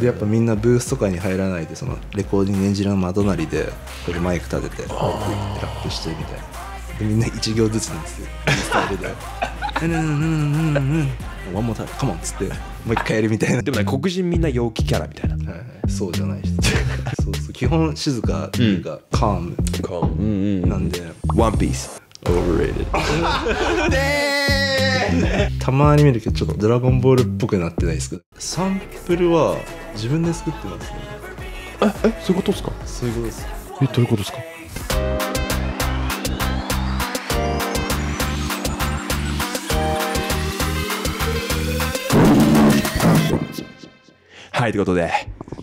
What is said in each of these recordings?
でやっぱみんなブースとかに入らないでそのレコーディングエンジニアの窓なりでこれマイク立ててラップしてみたいなでみんな1行ずつなんですよスタイルで「うんうんうんうんうん」ワンモーターカモンっつってもう一回やるみたいなでもね黒人みんな陽気キャラみたいな、はいはい、そうじゃないしそうそう基本静かっていうか、カームカームなんで「ワンピース Overrated たまに見るけどちょっとドラゴンボールっぽくなってないですけどサンプルは自分で作ってますねええそういうことですかそういうことですえどういうことですかはいということで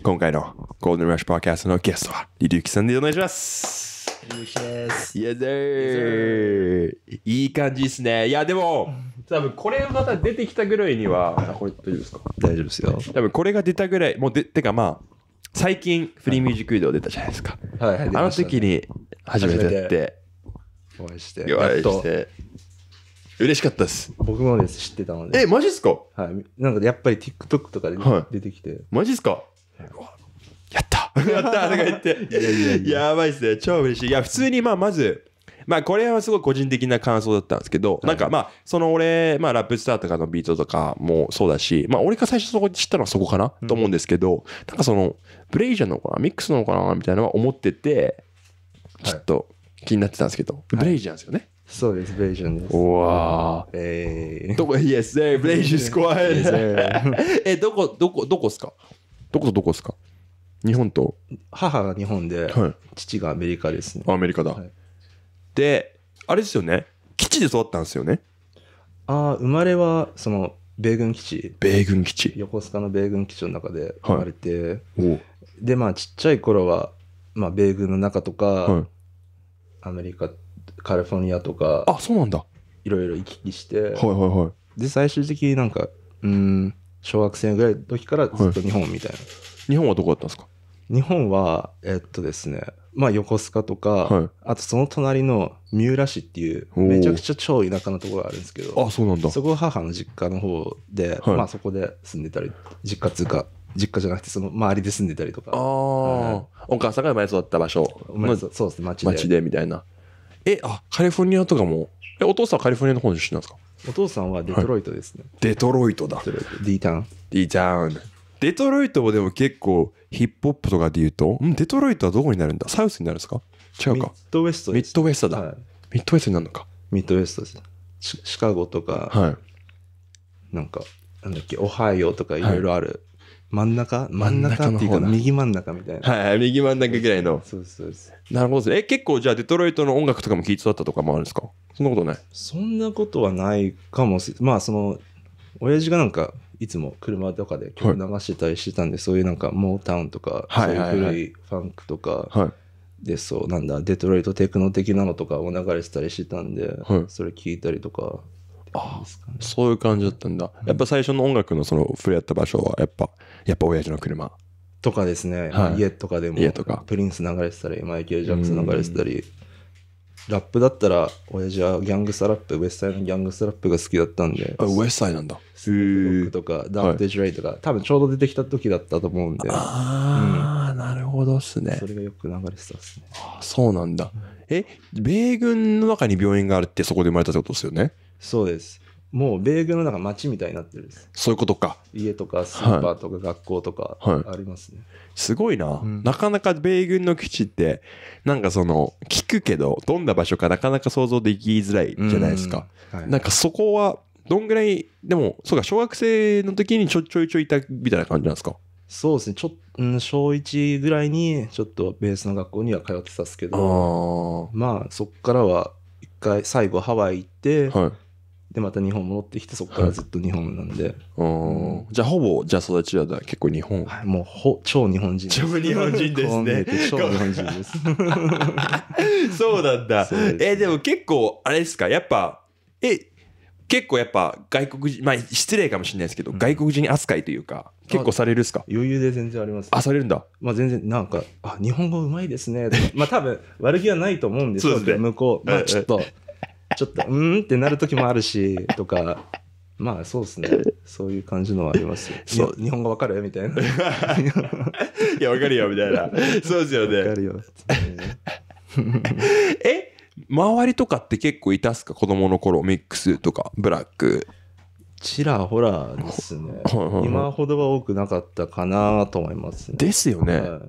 今回のゴールデンラッシュパーキャストのゲストはリリュウキさんでお願いしますいい感じですね。いや、でも、多分これがまた出てきたぐらいには、あこれ大丈夫ですか大丈夫ですよ。多分これが出たぐらい、もうで、てかまあ、最近フリーミュージックビデオ出たじゃないですか。はいはい、あの時に初めてやって、お会いして。お会いして、嬉しかったです。僕もです、知ってたので。え、マジっすかはい。なんかやっぱり TikTok とかではい出てきて。マジっすかやった やったとか言って。やばいっすね。超嬉しい。いや、普通にまあ、まず、まあこれはすごい個人的な感想だったんですけど、はい、なんかまあその俺、まあラップスターとかのビートとかもそうだし、まあ俺が最初そこ知ったのはそこかな、と思うんですけど、なんかそのブレイジャーのかなミックスのかなみたいなのは思ってて、ちょっと気になってたんですけど、はい、ブレイジャーですよね。そうです、ブレイジャンです。わー。えー、どこ、ブレイジースえ、どこ、どこ、どこっすかどことどこっすか日本と母が日本で、はい、父がアメリカですね。アメリカだ。はいってあれですよね基地で育ったんですよねああ生まれはその米軍基地米軍基地横須賀の米軍基地の中で生まれて、はい、でまあちっちゃい頃は、まあ、米軍の中とか、はい、アメリカカリフォルニアとかあそうなんだいろいろ行き来して、はいはいはい、で最終的になんかうん小学生ぐらいの時からずっと日本みたいな、はい、日本はどこだったんですか日本は、えっとですね、まあ、横須賀とか、はい、あとその隣の三浦市っていうめちゃくちゃ超田舎のところがあるんですけどあそうなんだそこ母の実家の方で、はい、まあ、そこで住んでたり実家つうか実家じゃなくてその周りで住んでたりとかあ、はい、お母さんが生まれ育った場所そうですね町で町でみたいなえあカリフォルニアとかもえお父さんはカリフォルニアの方出身なんですかお父さんはデトロイトですね、はい、デトロイトだディー D タウン D タウンデトロイトもでも結構ヒップホップとかで言うと、んデトロイトはどこになるんだサウスになるんですか違うミッか。ドウェストミですッドウェストだ。はいミッドウェストになるのか。ミッドウェストですシシカゴとか、はい。なんかなんだっけオハイオとかいろいろある、真ん中真ん中っていうか右真ん中みたいな、はいはい、右真ん中ぐらいの。そうですそうですなるほどえ、結構じゃあデトロイトの音楽とかも聴いてったとかもあるんですかそんなことない。そんなことはないかもしれないまあその親父がなんかいつも車とかで曲流してたりしてたんで、はい、そういうなんかモータウンとか、はいはいはい、そういう古いファンクとか、はい、でそうなんだデトロイトテクノ的なのとかを流れてたりしてたんで、はい、それ聞いたりとかああ、そういう感じだったんだ、やっぱ最初の音楽のその触れ合った場所はやっぱやっぱ親父の車とかですね、はい、家とかでも家とかプリンス流れてたりマイケル・ジャクソン流れてたり。ラップだったら、親父はギャングスラップ、ウエスタイのギャングスラップが好きだったんで。あ、ウエスタイなんだ。スーとか、ダンテジュレイとか、はい、多分ちょうど出てきた時だったと思うんで。ああ、うん、なるほどっすね。それがよく流れてたっすね。あそうなんだ。え、米軍の中に病院があるってそこで生まれたってことですよねそうです。もう米軍の中街みたいになってるそういうことか家とかスーパーとか学校とかありますね、はいはい、すごいな、うん、なかなか米軍の基地ってなんかその聞くけどどんな場所かなかなか想像できづらいじゃないですか、うんはい、なんかそこはどんぐらいでもそうか小学生の時にちょちょいちょいいたみたいな感じなんですかそうですねちょ、うん、小1ぐらいにちょっとベースの学校には通ってたっすけどあまあそっからは一回最後ハワイ行って、はいでまた日本戻ってきてそこからずっと日本なんで、うんじゃあほぼじゃあ育ちは結構日本、はい、もうほ超日本人超日本人ですね超日本人です そうなんだえー、でも結構あれですかやっぱえ結構やっぱ外国人まあ失礼かもしれないですけど、うん、外国人扱いというか結構されるですか余裕で全然あります、ね、あされるんだまあ全然なんかあ日本語うまいですねまあ多分悪気はないと思うんですけど、ね、向こう、まあ、ちょっとちょっと、うんってなる時もあるし、とか、まあそうですね。そういう感じのはありますよ。そう日本語わかるみたいな。いや、わかるよ、みたいな。そうですよね。わかるよ。え周りとかって結構いたすか子供の頃、ミックスとか、ブラック。ちらほらですね。今ほどは多くなかったかなと思います、ね、ですよね。はい、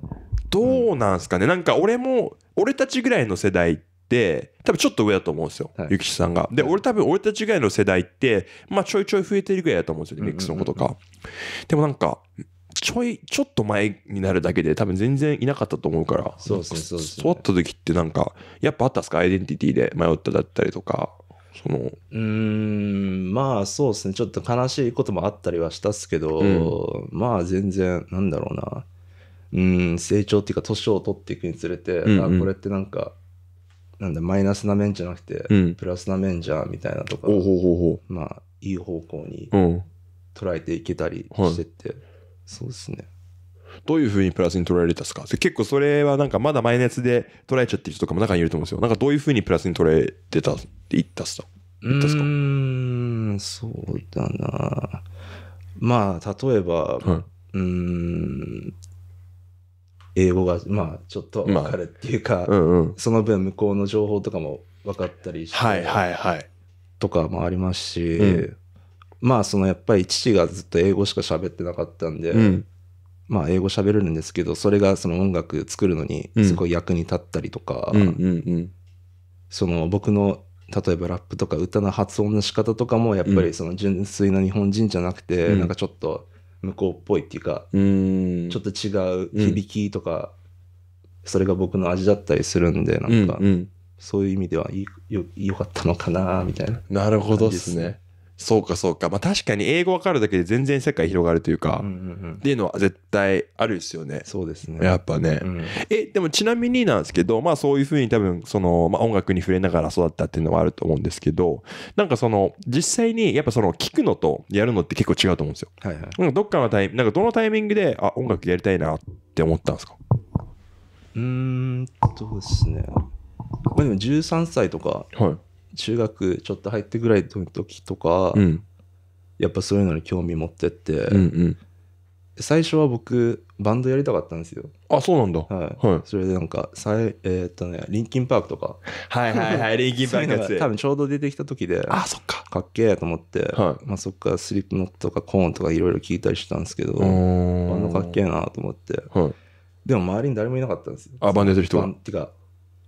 どうなんすかね、なんか俺も、俺たちぐらいの世代って、で多分ちょっと上だと思うんですよ、はい、ゆきちさんが。で、俺多分俺たち以外の世代って、まあちょいちょい増えてるぐらいだと思うんですよ、ね、ミックスのことか。でもなんか、ちょい、ちょっと前になるだけで多分全然いなかったと思うから。そうそうそう、ね。そうった時ってなんか、やっぱあったっすかアイデンティティで迷っただったりとか。そのうんまあそうですねちょっと悲しいこともあったりはしたっすけど、うん、まあ全然なんだろうなうん成長っていうか年を取っていくにつれて、うんうん、あこれってなんかなんだ、マイナスな面じゃなくて、うん、プラスな面じゃ、みたいなとか、まあ、いい方向に捉えていけたりしてって、はい、そうですね。どういうふうにプラスに捉えれたんですか結構それはなんかまだマイナスで捉えちゃってる人とかも中にいると思うんですよ。なんかどういうふうにプラスに捉えてたって言ったっすかうん、そうだな。まあ、例えば、はい、うん、英語がまあちょっと分かるっていうか、まあうんうん、その分向こうの情報とかも分かったりして、はいはいはい、とかもありますし、うん、まあそのやっぱり父がずっと英語しか喋ってなかったんで、うん、まあ英語喋れるんですけどそれがその音楽作るのにすごい役に立ったりとか、うん、その僕の例えばラップとか歌の発音の仕方とかもやっぱりその純粋な日本人じゃなくて、うん、なんかちょっと。向こうっぽいっていうか、うちょっと違う響きとか、うん、それが僕の味だったりするんで、なんか、うんうん、そういう意味ではいいよよかったのかなみたいな、ね、なるほどですね。そうかそうか。まあ確かに英語わかるだけで全然世界広がるというか、っていうのは絶対あるですよね。そうですね。やっぱね。うん、え、でもちなみになんですけど、まあそういうふうに多分、その、まあ音楽に触れながら育ったっていうのはあると思うんですけど、なんかその、実際にやっぱその聞くのとやるのって結構違うと思うんですよ。はいはい。なんかどっかのタイミング、なんかどのタイミングで、あ、音楽やりたいなって思ったんですかうーんうですね。まあでも13歳とか。はい。中学ちょっと入ってぐらいの時とか、うん、やっぱそういうのに興味持ってって、うんうん、最初は僕バンドやりたかったんですよあそうなんだ、はい、はい、それでなんかさい、えー、っとねリンキンパークとかはいはいはい リンキンパークのやつ多分ちょうど出てきた時であそっかかっけえと思って、はいまあ、そっからスリップノットとかコーンとかいろいろ聞いたりしたんですけどバンドかっけえなと思って、はい、でも周りに誰もいなかったんですよあバンドやってる人はっていうか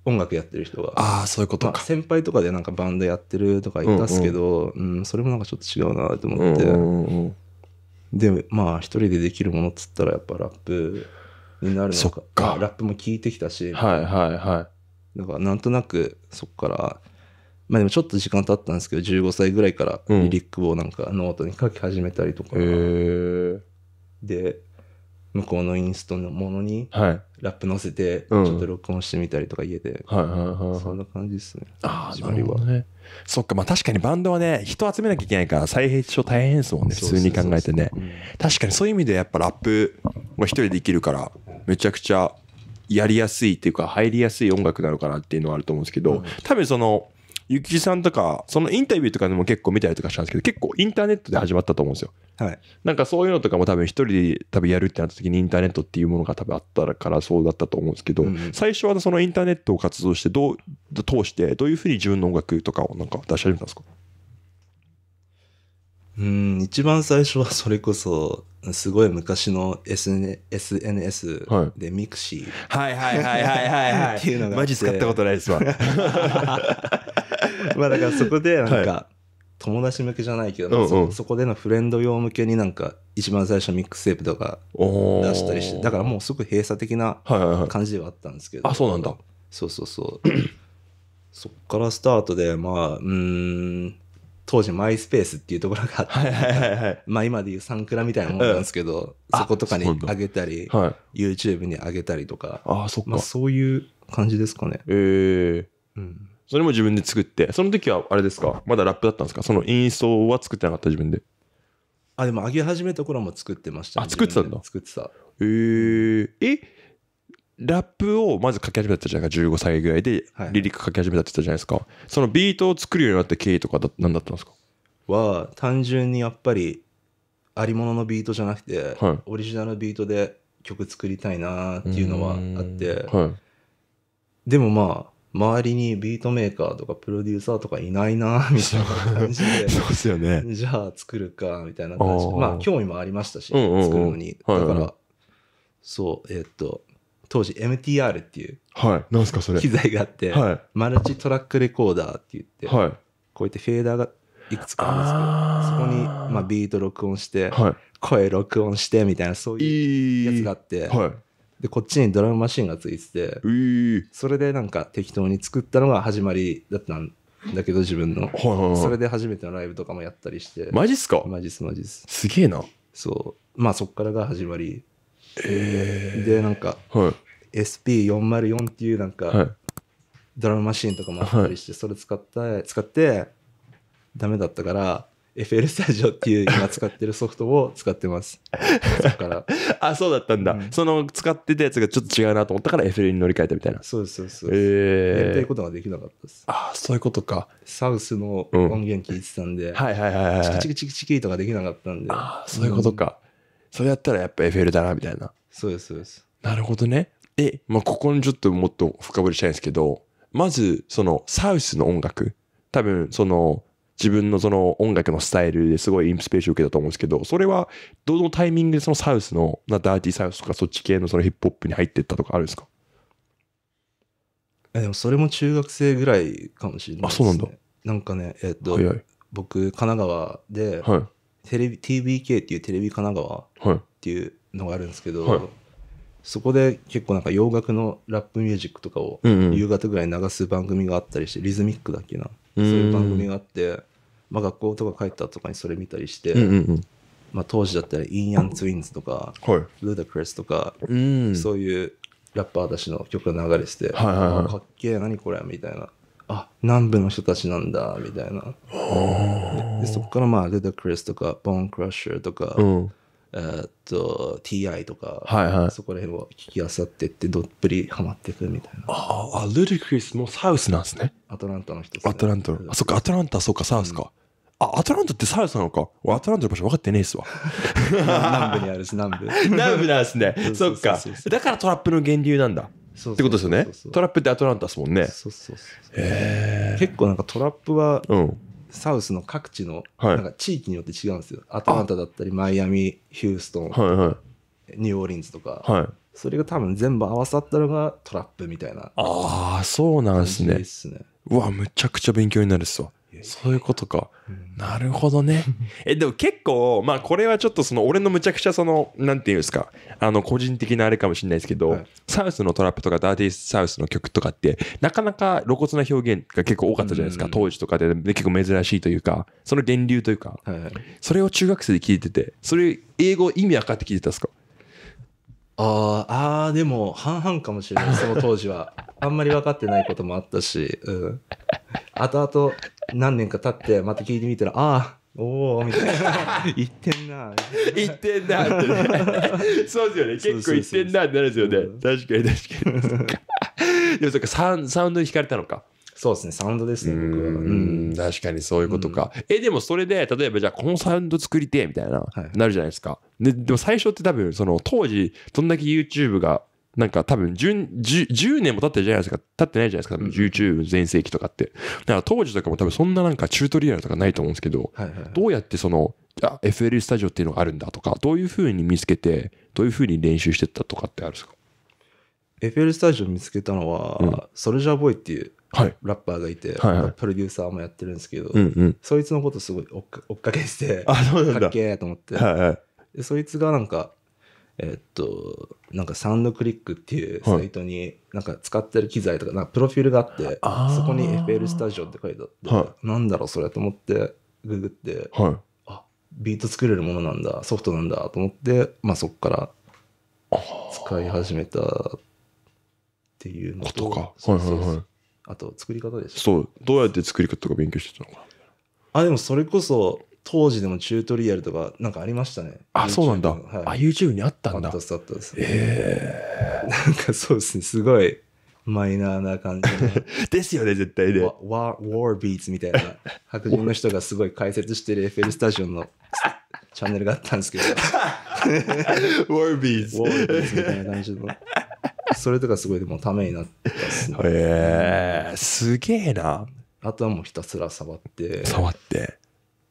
音楽やってる人がああそういうことか、まあ、先輩とかでなんかバンドやってるとかいたっすけど、うん、うんうん、それもなんかちょっと違うなと思って、うんうんうんでまあ一人でできるものっつったらやっぱラップになるのかかラップも聞いてきたしはいはいはいだからなんとなくそこからまあでもちょっと時間経ったんですけど15歳ぐらいからリリックをなんかノートに書き始めたりとか、うん、で向こうのインストのものにラップ乗せて、ちょっと録音してみたりとか家で、はいはい、そんな感じですねああなるほどねそっかまあ確かにバンドはね人集めなきゃいけないから再編集大変ですもんね普通に考えてね確かにそういう意味でやっぱラップは一人でできるからめちゃくちゃやりやすいっていうか入りやすい音楽なのかなっていうのはあると思うんですけど、多分そのゆきさんとか、そのインタビューとかでも結構見たりとかしたんですけど、結構インターネットで始まったと思うんですよ。はい。なんかそういうのとかも多分一人で多分やるってなった時にインターネットっていうものが多分あったからそうだったと思うんですけど、うん、最初はそのインターネットを活動して、どう、通して、どういうふうに自分の音楽とかをなんか出し始めたんですかうん、一番最初はそれこそ、すごい昔の SNS でミクシー、はい、はいはいはいはいはい、はいっていうのがマジ使ったことないですわ まあだからそこでなんか、友達向けじゃないけど、そこでのフレンド用向けになんか一番最初ミックステープとか出したりしてだからもうすご閉鎖的な感じではあったんですけど、あそうなんだそうそうそう そっからスタートでまあうん当時マイスペースっていうところがあって、はいはいはいまあ今でいうサンクラみたいなものなんですけど、うん、そことかに上げたり、はい、YouTube に上げたりとか、あそっか、まあ、そういう感じですかね。えー、うん。それも自分で作って、その時はあれですか、まだラップだったんですか、そのインストは作ってなかった自分で。あ、でも上げ始めた頃も作ってました、ね、あ、作ってたんだ。作ってた。えー、え、ラップをまず書き始めたじゃないか15歳ぐらいでリリック書き始めたって言ったじゃないですか、はいそのビートを作るようになった経緯とか何だったんですかは単純にやっぱりありもののビートじゃなくて、はい、オリジナルビートで曲作りたいなっていうのはあって、はい、でもまあ周りにビートメーカーとかプロデューサーとかいないなみたいな感じで そうですよねじゃあ作るかみたいな感じでまあ興味もありましたし、うんうんうん、作るのに、だから、はいはいそうえー、っと当時 MTR っていうはいなんすかそれ機材があって、はい、マルチトラックレコーダーって言って、はい、こうやってフェーダーがいくつかあるんですけどそこにまあビート録音して、はい、声録音してみたいなそういうやつがあって、はい、でこっちにドラムマシンがついてて、それでなんか適当に作ったのが始まりだったんだけど自分の、はいはいはい、それで初めてのライブとかもやったりしてマジっすかマジっすマジっすすげえなそうまあそっからが始まりえー、でなんか、はい、SP404 っていうなんか、はい、ドラムマシンとかもあったりして、それ使って使ってダメだったから FL スタジオっていう今使ってるソフトを使ってます そこからあそうだったんだ、うん、その使ってたやつがちょっと違うなと思ったから FL に乗り換えたみたいなそうそうそうええやりたいことができなかったですあそういうことかサウスの音源聞いてたんで、うん、はいはいはい、はい、チキチキチキチキとかできなかったんであそういうことか、それやったらやっぱエフルだな、みたいな。そうです、そうです。なるほどね。えまあ、ここにちょっともっと深掘りしたいんですけど、まず、その、サウスの音楽。多分、その、自分のその音楽のスタイルですごいインスピレーションを受けたと思うんですけど、それは、どのタイミングでそのサウスの、なダーティーサウスとか、そっち系のそのヒップホップに入ってったとかあるんですかでも、それも中学生ぐらいかもしれないです、ね、あ、そうなんだ。なんかね、えっ、と、はいはい、僕、神奈川で、はいテレビ TBK っていうテレビ神奈川っていうのがあるんですけど、はい、そこで結構なんか洋楽のラップミュージックとかを夕方ぐらい流す番組があったりして、うんうん、リズミックだっけなそういう番組があって、まあ、学校とか帰ったとかにそれ見たりして、うんうんうん、まあ、当時だったらインヤンツインズとか、はい、ルダクレスとか、うそういうラッパーたちの曲が流れてて、はいはいはい、かっけえ何これみたいなあ南部の人たちなんだみたいなでそこからまあルダクリスとかボーンクラッシュとか、うん、えー、っと TI とか、はいはい、そこら辺を聞きあさってってどっぷりハマっていくみたいなああルダクリスもサウスなんですねアトランタの人、ね、アトランタあそっかアトランタそっかサウスか、うんあ、アトランタってサウスなのか。アトランタの場所分かってねえっすわ。南部にあるし、南部。南部なんですね。そっか。だからトラップの源流なんだ。ってことですよねトラップってアトランタですもんねそうそうそう結構なんかトラップは、サウスの各地の、なんか地域によって違うんですよアトランタだったりマイアミヒューストン、はいはい、ニューオーリンズとか、はい、それが多分全部合わさったのがトラップみたいなああそうなんですねうわむちゃくちゃ勉強になるっすわそういうことか。なるほどね。え、でも結構、まあこれはちょっとその俺のむちゃくちゃその、なんていうんですか、あの個人的なあれかもしれないですけど、はい、サウスのトラップとかダーティーサウスの曲とかって、なかなか露骨な表現が結構多かったじゃないですか、当時とかで結構珍しいというか、その源流というか、はい、それを中学生で聞いてて、それ英語意味分かって聞いてたんですかああ、でも、半々かもしれない、その当時は。あんまり分かってないこともあったし、うん。後々、何年か経って、また聞いてみたら、ああ、おおみたいな言 ってんな言ってんなってねそうですよね結構言ってんなってなるんですよね確かに確かにでもそっかサウンドに惹かれたのかそうですね、サウンドですね、僕は。うん、確かにそういうことか。え、でもそれで、例えばじゃあ、このサウンド作りてえみたいな、なるじゃないですか。ででも最初って多分、その当時、どんだけ YouTube がなんか多分 10, 10, 10, 年も経ってるじゃないですか。経ってないじゃないですか。YouTube 全盛期とかって。だから当時とかも多分そんななんかチュートリアルとかないと思うんですけど、どうやってその、あ、FL スタジオっていうのがあるんだとか、どういうふうに見つけて、どういうふうに練習してったとかってあるんですか ?FL スタジオ見つけたのは、うん、ソルジャーボイっていうラッパーがいて、プロデューサーもやってるんですけど、そいつのことすごい追っかけして あそうなんだかっけえと思って、でそいつがなんかえっとなんかサウンドクリックっていうサイトに、なんか使ってる機材とかなんかプロフィールがあってそこに FL スタジオって書いてあって、なんだろうそれと思ってググって、はい、あビート作れるものなんだソフトなんだと思って、まあ、そこから使い始めたっていうのとか。はいはいはいあと作り方でしょそうどうやって作り方とか勉強してたのかあでもそれこそ当時でもチュートリアルとかなんかありましたねあそうなんだ、はい、あ YouTube にあったんだあったあったですええー、なんかそうですねすごいマイナーな感じ ですよね絶対ねワワービーツみたいな白人の人がすごい解説してる FL スタジオの チャンネルがあったんですけどワービーツワービーツみたいな感じのそれとかすごいでもためになったっすね。えー、すげえな。あとはもうひたすら触って。触って。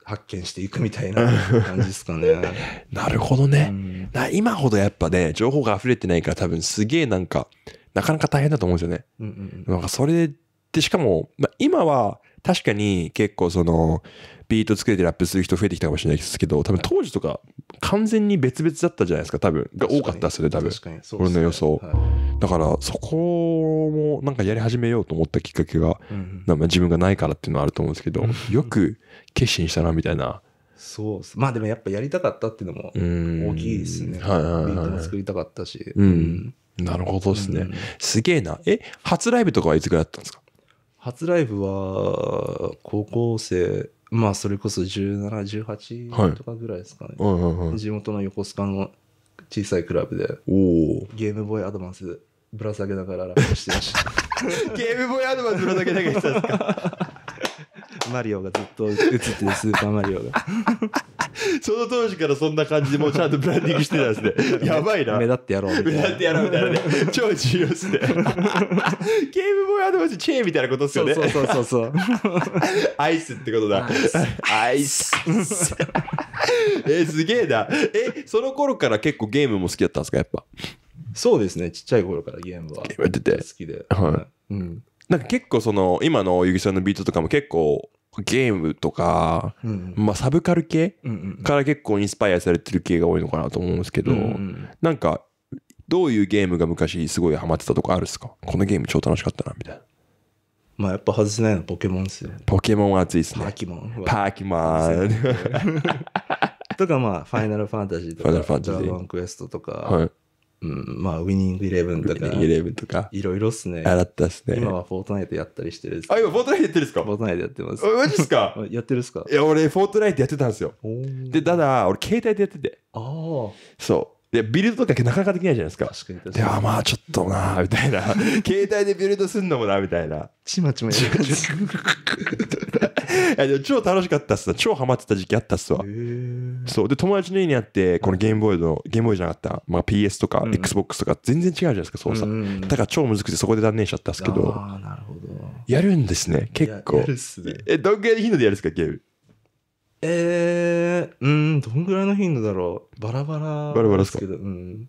発見していくみたいな感じですかね。なるほどね。うん、今ほどやっぱね、情報が溢れてないから多分すげえなんか、なかなか大変だと思うんですよね。うんうん、なんかそれで、しかも、ま今は確かに結構その、ビート作れてラップする人増えてきたかもしれないですけど、多分当時とか完全に別々だったじゃないですか、多分。が多かったっすね、多分。ね、俺の予想。はい、だから、そこもなんかやり始めようと思ったきっかけが、うん、なんか自分がないからっていうのはあると思うんですけど、よく決心したな、みたいな。そうまあでもやっぱやりたかったっていうのも大きいですね。ビートも作りたかったし。うん。なるほどですね。うん、すげえな。え、初ライブとかはいつぐらいだったんですか初ライブは、高校生まあそれこそ1718とかぐらいですかね、地元の横須賀の小さいクラブで ゲームボーイアドバンスぶら下げながらラップしてましたゲームボーイアドバンスぶら下げながらしてたんですか マリオがずっと映ってるスーパーマリオが その当時からそんな感じでもうちゃんとブランディングしてたんですね。やばいな。目立ってやろう目立ってやろうみたいなね。超重要っすね。ゲームボーイアドバンスチェーンみたいなことっすよねそ。うそうそうそう。アイスってことだ。アイス。え、すげえな。え、その頃から結構ゲームも好きだったんですか、やっぱ。そうですね、ちっちゃい頃からゲームはゲームやってて好きで。はいうん。なんか結構その、今のゆ木さんのビートとかも結構、ゲームとか、うんうん、まあ、サブカル系、から結構インスパイアされてる系が多いのかなと思うんですけど、うんうん、なんかどういうゲームが昔すごいハマってたとかあるっすかこのゲーム超楽しかったなみたいな。まあやっぱ外せないのはポケモンっすよね。ポケモンは熱いっすね。パーキモン。パーキモン。とかまあ、ファイナルファンタジーとか、ドラゴンクエストとか、はいうん、まあ、ウィニングイレブンとか、イレブンとか、いろいろっすね。洗ったっすね。今はフォートナイトやったりしてる。あ、今フォートナイトやってるっすかフォートナイトやってます。マジっすか やってるっすかいや、俺、フォートナイトやってたんですよ。で、ただ、俺、携帯でやってて。ああ。そう。でビルドとかなかなかできないじゃないですか。ではまあちょっとなみたいな 携帯でビルドすんのもなみたいな。ちまちまやる 超楽しかったっす超ハマってた時期あったっすわ。そうで友達の家にあってこのゲームボーイのゲームボーイじゃなかった、まあ、PS とか XBOX とか全然違うじゃないですか操作、うん、だから超難しくてそこで断念しちゃったっすけどやるんですね結構えどんぐらいの頻度でやるんですかゲームえー、うん、どんぐらいの頻度だろう。バラバラ。バラバラですけど、うん。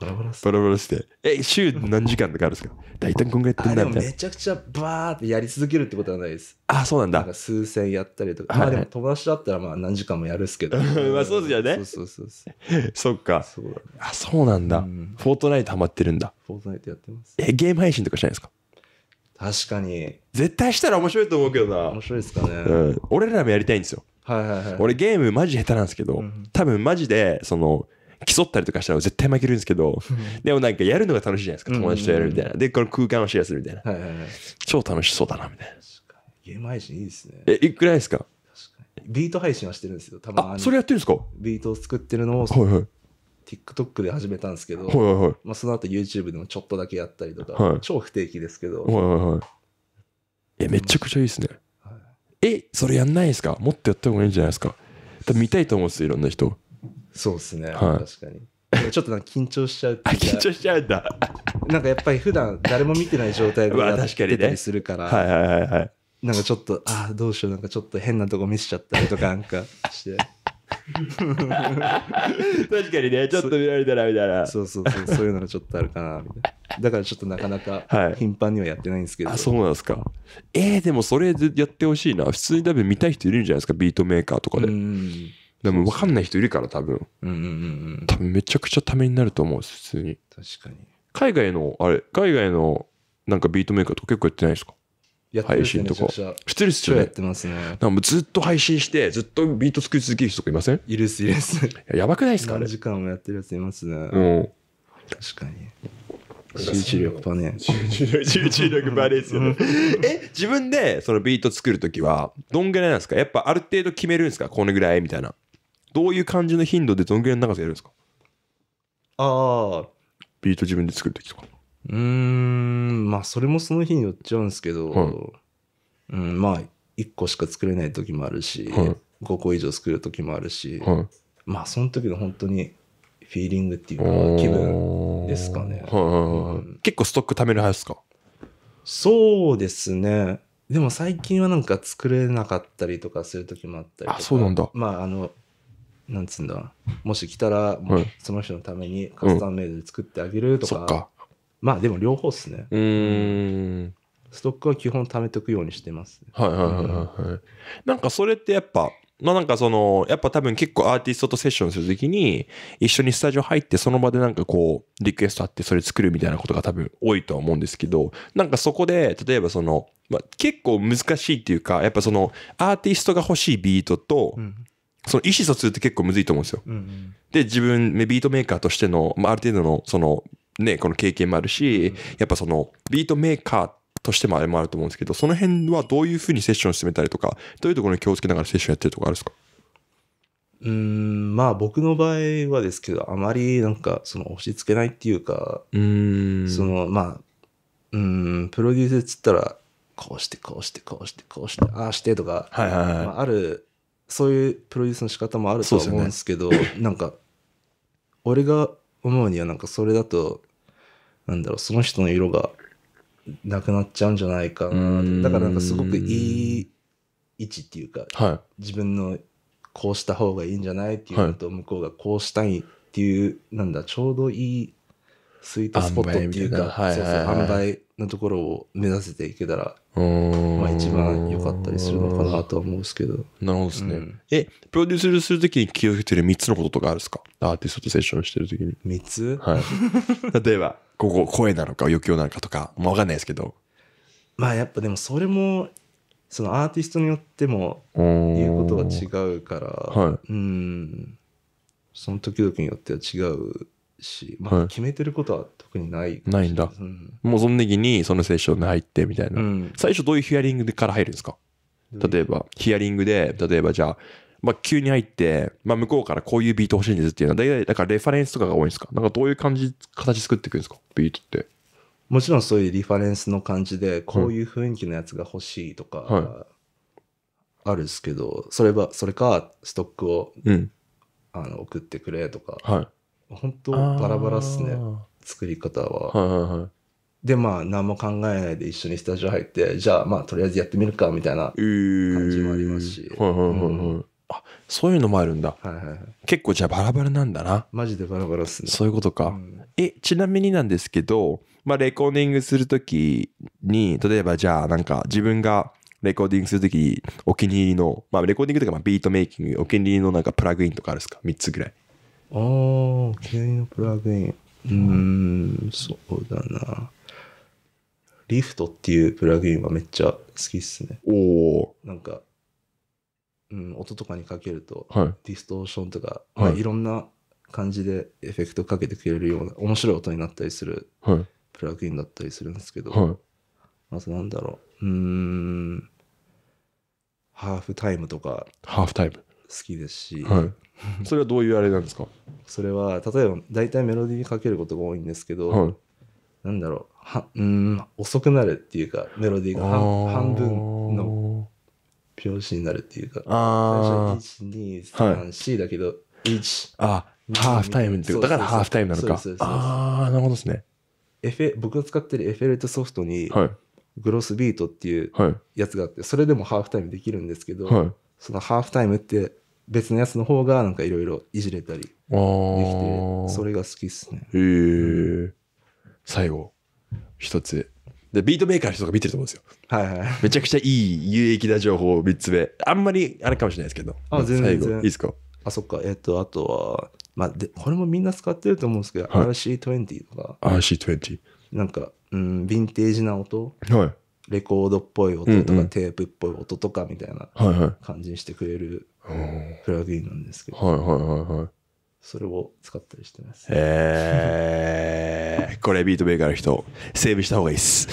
バラバラバラバラして。え、週何時間とかあるんですか大体こんぐらいってんだみたいな。めちゃくちゃバーってやり続けるってことはないです。あ、そうなんだ。ん数千やったりとか。はい、まあでも友達だったらまあ何時間もやるっすけど。まあそうですよね。そうそうそうそう。そっか。そう、ね、あ、そうなんだ、うん、フォートナイトハマってるんだ。フォートナイトやってます。え、ゲーム配信とかしないですか確かに。絶対したら面白いと思うけどな。面白いですかね。うん。俺らもやりたいんですよ。はいはいはい、俺ゲームマジ下手なんですけど、うん、多分マジでその競ったりとかしたら絶対負けるんですけど、でもなんかやるのが楽しいじゃないですか友達とやるみたいな、でこの空間をシェアするみたいな、はいはいはい、超楽しそうだなみたいなゲーム配信いいですねえいくらいですかビート配信はしてるんですよたまにそれやってるんですかビートを作ってるのを、はいはい、TikTok で始めたんですけど、はいはいはい、まあ、その後 YouTube でもちょっとだけやったりとか、はい、超不定期ですけど、はいはいはい、えめちゃくちゃいいですね、え、それやんないですかもっとやった方がいいんじゃないですか多分見たいと思うんですよ、いろんな人。そうですね、はい、確かに。ちょっとなんか緊張しちゃう あ緊張しちゃうんだ なんかやっぱり普段誰も見てない状態でやってたり するから、かね、はいはいはいはいなんかちょっとああどうしようなんかちょっと変なとこ見せちゃったりとかなんかして 確かにねちょっと見られたらみたいなそうそうそうそういうのがちょっとあるかなみたいなだからちょっとなかなか頻繁にはやってないんですけど、はい、あそうなんですかえー、でもそれでやってほしいな普通に多分見たい人いるんじゃないですかビートメーカーとかででも分かんない人いるから多分うんうんうん多分めちゃくちゃためになると思う普通に確かに海外のあれ海外のなんかビートメーカーとか結構やってないですかやってる、ね、配信とか。してるっすよね。やってますね。なんかずっと配信して、ずっとビート作り続ける人とかいませんいるっす、いるっす。やばくないっすかあれ。時間もやってるやついますね。うん。確かに。集中力バネ。集中力集中力バネですよね。え、自分でそのビート作るときは、どんぐらいなんですかやっぱある程度決めるんですかこのぐらいみたいな。どういう感じの頻度でどんぐらいの長さやるんですかああ。ビート自分で作るときとか。うん、まあ、それもその日によっちゃうんですけど、はいうん、まあ、1個しか作れない時もあるし、はい5個以上作る時もあるし、はいまあ、その時の本当にフィーリングっていうか、気分ですかね。結構ストック貯める派ですかそうですね。でも最近はなんか作れなかったりとかする時もあったりとか。あそうなんだまあ、あの、なんつうんだ、もし来たら、もうその人のためにカスタムメイドで作ってあげるとそっか、まあでも両方っすね。うん。ストックは基本貯めておくようにしてます。はいはいはいはい。うん、なんかそれってやっぱ、まあなんかその、やっぱ多分結構アーティストとセッションするときに、一緒にスタジオ入ってその場でなんかこう、リクエストあってそれ作るみたいなことが多分多いとは思うんですけど、なんかそこで、例えばその、まあ、結構難しいっていうか、やっぱその、アーティストが欲しいビートと、うんその意思疎通って結構むずいと思うんですよ。うんうん、で、自分、ビートメーカーとしての、まあ、ある程度の、その、ね、この経験もあるし、やっぱそのビートメーカーとしてもあれもあると思うんですけど、その辺はどういうふうにセッション進めたりとか、どういうところに気をつけながらセッションやってるとかあるんですかうん、まあ僕の場合はですけど、あまりなんかその押し付けないっていうか、うんそのまあ、うん、プロデュースっつったら、こうしてこうしてこうしてこうして、ああしてとか、はいはいはいまあ、ある、そういうプロデュースの仕方もあると思うんですけど、ね、なんか、俺が思うにはなんかそれだとなんだろう、その人の色がなくなっちゃうんじゃないかな。だからなんかすごくいい位置っていうか、はい、自分のこうした方がいいんじゃないっていうのと、向こうがこうしたいっていう、なんだ、ちょうどいいスイートスポットっていうか、そうそう、販売のところを目指せていけたら、まあ一番良かったりするのかなとは思うんですけど。なるほどですね。うん、え、プロデュースするときに気をつけてる3つのこととかあるんですかアーティストとセッションしてるときに。3つはい。例えば。ここ声なのか余興なのかとか、まあ、分かんないですけどまあやっぱでもそれもそのアーティストによっても言うことは違うから、はい、うんその時々によっては違うし、まあ、決めてることは特にない、はい、ないんだ、うん、もうその時にそのセッションに入ってみたいな、うん、最初どういうヒアリングから入るんですか例えばヒアリングで例えばじゃあまあ、急に入って、まあ、向こうからこういうビート欲しいんですっていうのは、大体、だからレファレンスとかが多いんですかなんかどういう感じ、形作っていくんですかビートって。もちろんそういうリファレンスの感じで、こういう雰囲気のやつが欲しいとか、あるんですけど、はい、それは、それか、ストックを、うん、あの送ってくれとか、はい、本当バラバラっすね、作り方は。はいはいはいで、まあ、何も考えないで一緒にスタジオ入って、じゃあ、まあ、とりあえずやってみるか、みたいな感じもありますし。はいはいはいはい。あそういうのもあるんだ、はいはいはい、結構じゃあバラバラなんだなマジでバラバラっすねそういうことか、うん、えちなみになんですけど、まあ、レコーディングする時に例えばじゃあなんか自分がレコーディングするとき、お気に入りの、まあ、レコーディングとか、まあ、ビートメイキング、お気に入りのなんかプラグインとかあるんですか ?3 つぐらい。ああ、お気に入りのプラグイン。うん、そうだな。リフトっていうプラグインはめっちゃ好きっすね。おお。なんか、うん、音とかにかけると、はい、ディストーションとか、はいまあ、いろんな感じでエフェクトかけてくれるような面白い音になったりする、はい、プラグインだったりするんですけど、はい、まずなんだろううんハーフタイムとかハーフタイム好きですし、はい、それはどういうあれなんですかそれは例えば大体メロディーにかけることが多いんですけど、はい、なんだろうはうん遅くなるっていうかメロディーが半分の拍子になるっていうか。ああ。最初1、2、3、4だけど、1。あ、ハーフタイムってことだからハーフタイムなのか。ああ、なるほどですね。エフェ僕が使ってるエフェレットソフトに、グロスビートっていうやつがあって、それでもハーフタイムできるんですけど、はい、そのハーフタイムって別のやつの方がなんかいろいろいじれたりできて、それが好きっすね。へえ。最後、一つで、ビートメーカーの人が見てると思うんですよ。はいはい。めちゃくちゃいい有益な情報3つ目。あんまりあれかもしれないですけど。あ、全然いいですかあ、そっか。えっ、と、あとは、まあで、これもみんな使ってると思うんですけど、はい、RC20 とか。RC20。なんか、うん、ヴィンテージな音。はい。レコードっぽい音とか、うんうん、テープっぽい音とかみたいな感じにしてくれるプラグインなんですけど。はいはいはいはい。それを使ったりしてます。えこれビートメーカーの人、セーブした方がいいっす。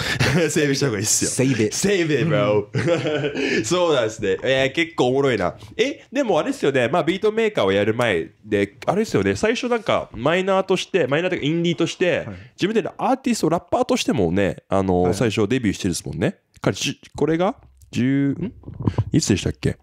セーブした方がいいっすよ。セーブ。セーブ、bro。そうなんですね。えー、結構おもろいな。え、でもあれですよね、まあビートメーカーをやる前で、あれですよね、最初なんかマイナーとして、マイナーというかインディーとして、はい、自分でアーティスト、ラッパーとしてもね、あの、はい、最初デビューしてるですもんね。これが、10、んいつでしたっけ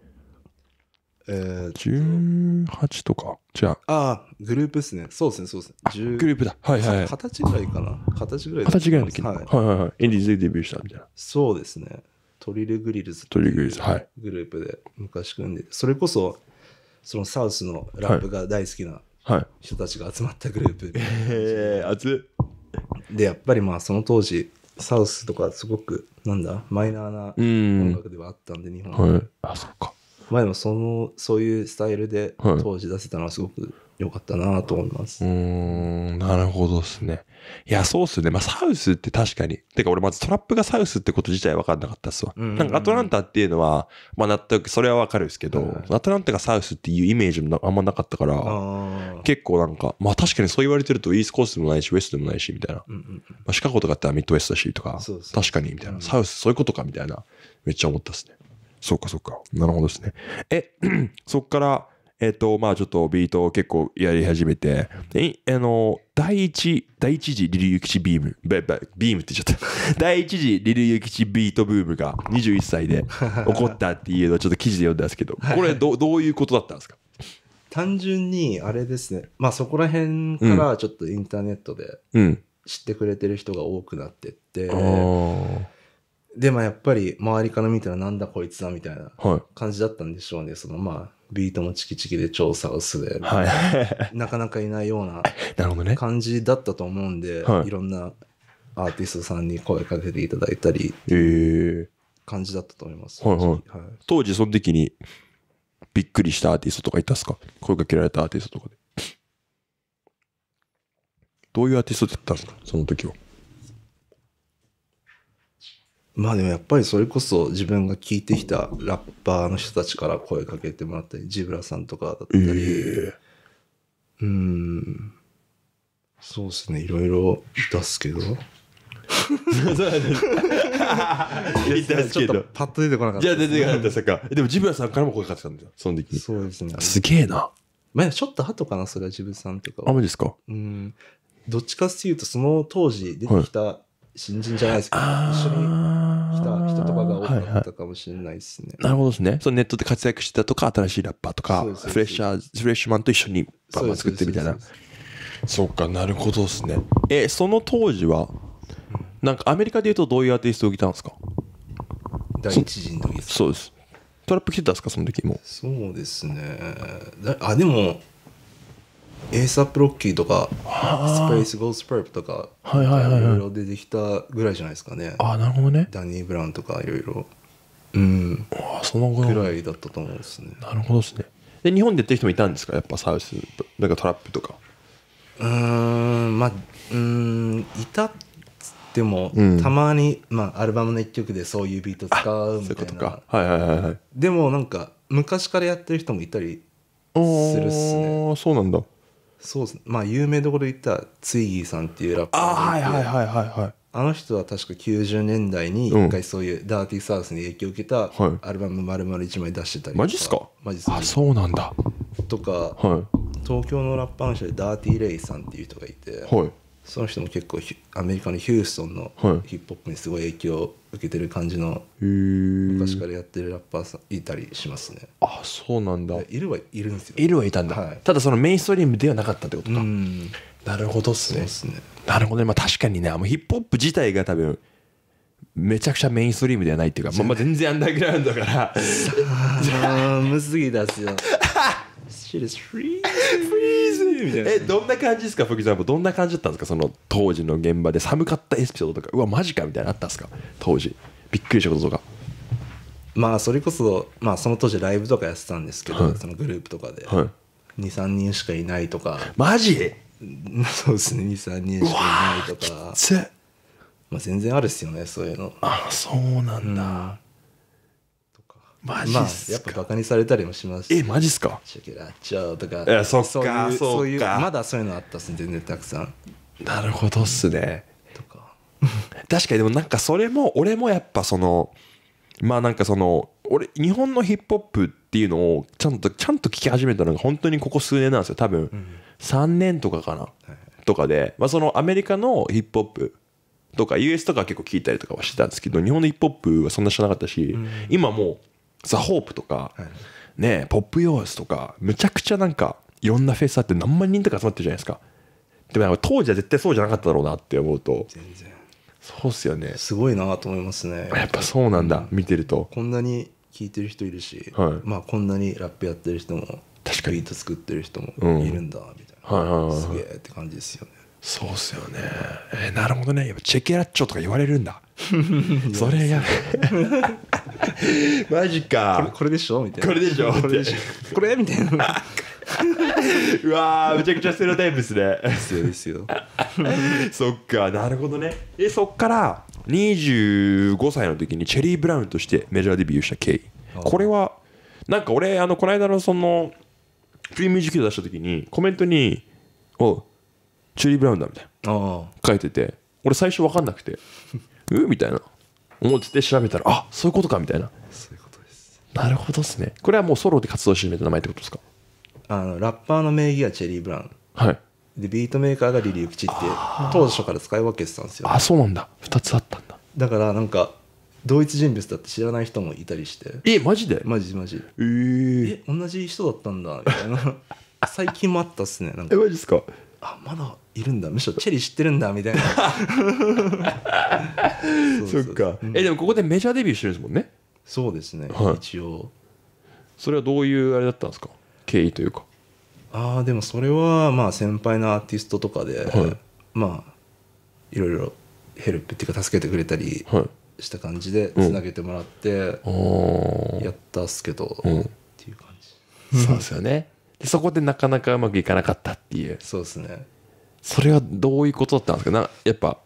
えー、18とかじゃあ。あグループですね。そうですね、そうですね。グループだ。はいはい。二十歳ぐらいかな。二十歳ぐらい。二十歳ぐらいの時、はい、はいはいはい。エンディーズでデビューしたみたいな。そうですね。トリルグリルズトリルグリルズ、はい。グループで昔組んで、それこそ、そのサウスのラップが大好きな人たちが集まったグループ。はいはい、えー、熱で、やっぱりまあその当時、サウスとかすごく、なんだ、マイナーな音楽ではあったんで、日本は。はい、あ、そっか。まあでもそのそういうスタイルで当時出せたのはすごく良かったなと思います、はい、うんなるほどですねいやそうっすねまあサウスって確かにてか俺まずトラップがサウスってこと自体分かんなかったっすわ、うんうんうん、なんかアトランタっていうのはまあ納得それは分かるんですけど、アトランタがサウスっていうイメージもあんまなかったから結構なんかまあ確かにそう言われてるとイースコースでもないしウエストでもないしみたいな、うんうん、まあ、シカゴとかってミッドウェストだしとか確かにみたいな、うん、サウスそういうことかみたいなめっちゃ思ったっすねそっかそっか。なるほどですね。え、そっから、えっと、まあちょっとビートを結構やり始めて、え、あの、第一、第一次リリユキチビーム、ビームって言っちゃった。第一次リリユキチビートブームが21歳で 起こったっていうのをちょっと記事で読んだんですけど、これど、どういうことだったんですか単純に、あれですね。まあそこら辺からちょっとインターネットで知ってくれてる人が多くなってって、うんでもやっぱり周りから見たらなんだこいつだみたいな感じだったんでしょうね。はい、そのまあビートもチキチキで調査をする。はい、なかなかいないような 感じだったと思うんで、ね、い、ろんなアーティストさんに声かけていただいたり感じだったと思います。当時その時にびっくりしたアーティストとかいたっすか声かけられたアーティストとかで。どういうアーティストだったんですかその時は。まあでもやっぱりそれこそ自分が聴いてきたラッパーの人たちから声かけてもらったりジブラさんとかだったり、えー、うんそうですねいろいろいたっすけどいたっすけどパッと出てこなかったじゃあ出てこなかったかでもジブラさんからも声かけてたんだよその時そうですねすげえなまあちょっと後かなそれはジブさんとかあマですかうんどっちかっていうとその当時出てきた、はい新人じゃないですけど、一緒に来た人とかが多かったかもしれないですね。なるほどですね。そのネットで活躍してたとか、新しいラッパーとか、フレッシャー、フレッシュマンと一緒にバンバン作ってみたいな。そうか、なるほどですね。え、その当時は、なんかアメリカでいうとどういうアーティストを着たんですか第一陣のそうです。トラップ来てたんですか、その時も。そうですね。あ、でも、エーサップロッキーとかスペース・ゴース・パープとかはいはいいろいろ出てきたぐらいじゃないですかねあなるほどねダニー・ブラウンとかいろいろうんあそのぐらいだったと思うんですねなるほどですねで日本でやってる人もいたんですかやっぱサウスなんかトラップとかうんまあうんいたでも、うん、たまに、まあ、アルバムの一曲でそういうビート使うみたいなはいはいはい、はい、でもなんか昔からやってる人もいたりするっすねそうなんだそうまあ有名どころで言ったらツイギーさんっていうラッパーあはいはいはいはいはいあの人は確か90年代に一回そういうダーティーサウスに影響を受けたアルバムまる1枚出してたりとか、マジっすかマジっすあそうなんだとか、はい、東京のラッパーの人でダーティーレイさんっていう人がいて、はい、その人も結構アメリカのヒューストンのヒップホップにすごい影響を受けてる感じの、はい、昔からやってるラッパーさんいたりしますねあそうなんだいるはいるんですよいるはいたんだ、はい、ただそのメインストリームではなかったってことかなるほどっすねすねなるほどね、まあ、確かにねあのヒップホップ自体が多分めちゃくちゃメインストリームではないっていうか、まあ、まあ全然アンダーグラウンドだからさあむぎいっすよ shit is freezing! みたいな。え、どんな感じですか、フォ r e x a どんな感じだったんですかその当時の現場で寒かったエピソードとか、うわ、マジかみたいなあったんですか当時。びっくりしたこととか。まあ、それこそ、まあ、その当時ライブとかやってたんですけど、はい、そのグループとかで。はい、2、3人しかいないとか。マジ そうですね、2、3人しかいないとか。まあ、全然あるっすよね、そういうの。あ、そうなんだ。うんマジっすか、まあ、やっぱバカにされたりもしますしえマジっすかチラッチョとかそっかそういうそうまだそういうのあったっすね全然たくさんなるほどっすねとか 確かにでもなんかそれも俺もやっぱそのまあなんかその俺日本のヒップホップっていうのをちゃんとちゃんと聞き始めたのが本当にここ数年なんですよ多分、3年とかかな、とかで、まあ、そのアメリカのヒップホップとか US とか結構聞いたりとかはしてたんですけど日本のヒップホップはそんな知らなかったし、うん、今もうザ・ホープとか、ねポップ・ヨースとかむちゃくちゃなんかいろんなフェスあって何万人とか集まってるじゃないですかでも当時は絶対そうじゃなかっただろうなって思うと全然そうっすよねすごいなと思いますねやっぱそうなんだ、見てるとこんなに聴いてる人いるし、はい、まあこんなにラップやってる人も確かにビート作ってる人もいるんだみたいな、うんはいはいはい、すげえって感じですよねそうっすよね、えー、なるほどねやっぱチェケラッチョとか言われるんだ それや マジかこれでしょみたいなこれでしょこれでしょ これみたいなうわめちゃくちゃステロタイプですねそうですよそっかなるほどねえそっから25歳の時にチェリー・ブラウンとしてメジャーデビューした経緯これはなんか俺あのこの間のそのフリーミュージック出した時にコメントに「おチェリー・ブラウンだ」みたいな書いてて俺最初分かんなくてうみたいな思って調べたらあそういうことかみたいなそういうことですなるほどですねこれはもうソロで活動してる名前ってことですかあのラッパーの名義はチェリー・ブラウンはいでビートメーカーがリリー・ウキチって当初から使い分けてたんですよあそうなんだ2つあったんだだからなんか同一人物だって知らない人もいたりしてえマジでマジマジえー、え同じ人だったんだみたいな 最近もあったっすねなんかえマジっすかあまだいるんだむしろチェリー知ってるんだみたいな そっか、うん、えでもここでメジャーデビューしてるんですもんねそうですね、はい、一応それはどういうあれだったんですか経緯というかああでもそれはまあ先輩のアーティストとかで、はい、まあいろいろヘルプっていうか助けてくれたりした感じでつなげてもらってやったっすけど、うん、っていう感じ、そうですよねそこでなかなかうまくいかなかったっていうそうですねそれはどういうことだったんですかなやっぱ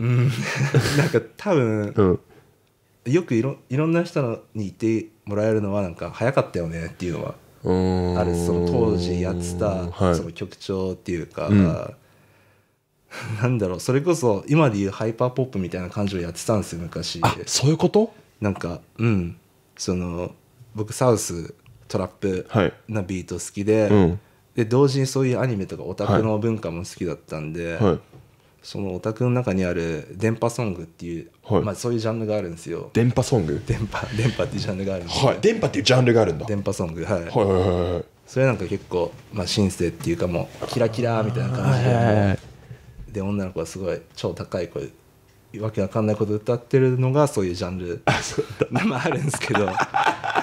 うん なんか多分、うん、よくいろいろんな人にいてもらえるのはなんか早かったよねっていうのはあるその当時やってたその曲調っていうか、うん、なんだろうそれこそ今でいうハイパーポップみたいな感じをやってたんですよ昔あそういうことなんかうんその僕サウストラップなビート好きで、はいうんで同時にそういうアニメとかオタクの文化も好きだったんで、はい、そのオタクの中にある電波ソングっていう、はい、まあ、そういうジャンルがあるんですよ電波ソング電波電波っていうジャンルがあるんです、はい、電波っていうジャンルがあるんだ電波ソングはい、はいはいはいそれなんか結構、まあ、シンセっていうかもうキラキラみたいな感じで、はい、で女の子はすごい超高い声わけわかんないこと歌ってるのがそういうジャンルああるんですけど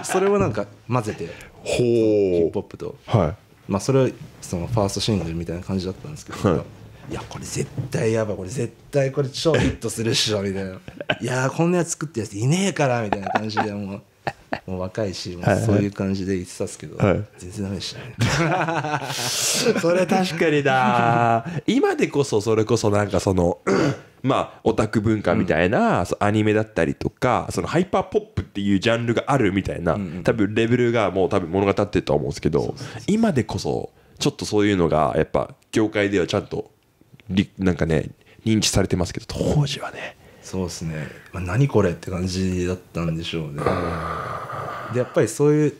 それをなんか混ぜてほうヒップホップと、はい、まあ、それはそのファーストシングルみたいな感じだったんですけど、はい、いやこれ絶対やばいこれ絶対これ超ヒットするっしょみたいな いやこんなやつ作ってるやついねえからみたいな感じでもう。もう若いし、もうそういう感じで言ってたんですけど、はい、全然ダメでしたね それ確かにな今でこそそれこそなんかそのまあ、オタク文化みたいな、アニメだったりとかそのハイパーポップっていうジャンルがあるみたいな、多分レベルがもう多分物語ってるとは思うんですけど今でこそちょっとそういうのがやっぱ業界ではちゃんとなんかね認知されてますけど当時はねそうですね、まあ、何これって感じだったんでしょうねでやっぱりそういう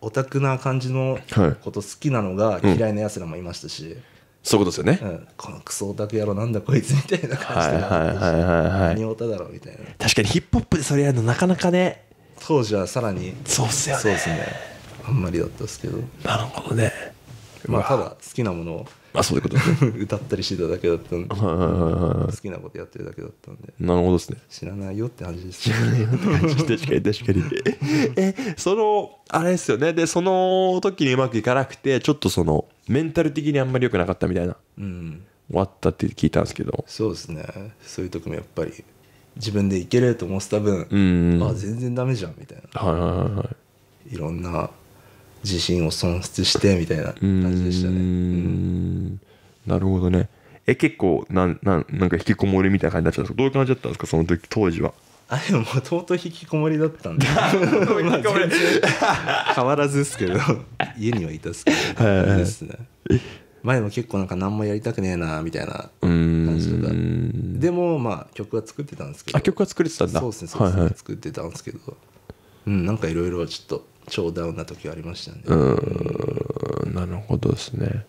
オタクな感じのこと好きなのが嫌いなやつらもいましたし、はいうんそういうことですよね、うん、このクソオタク野郎なんだこいつみたいな感じで何オタだろみたいな確かにヒップホップでそれやるのなかなかね当時はさらにそうっすよねそうですねあんまりだったっすけどなるほどねまあただ好きなものをあそういうこと、ね、歌ったりしてただけだったんで好きなことやってるだけだったんでなるほどですね知らないよって感じです知らないよって感じ 確かに確かにえそのあれですよねでその時にうまくいかなくてちょっとそのメンタル的にあんまり良くなかったみたいな、うん、終わったって聞いたんですけどそうですねそういうとこもやっぱり自分でいけると思ってた分、うんあ全然ダメじゃんみたいな、はいはいはい、いろんな自信を損失してみたいな感じでしたねうんなるほどねえ結構なんなんなんか引きこもりみたいな感じになっちゃうんですかどういう感じだったんですかその時当時はあれもとうと引きこもりだったんで 変わらずですけど 家にはいたっすけど、前も結構なんか何もやりたくねえなみたいな感じとかでもまあ曲は作ってたんですけどあ曲は作れてたんだそうですねそうですね、はいはい、作ってたんですけどうんなんかいろいろちょっと超ダウンな時ありましたねうんなるほどですね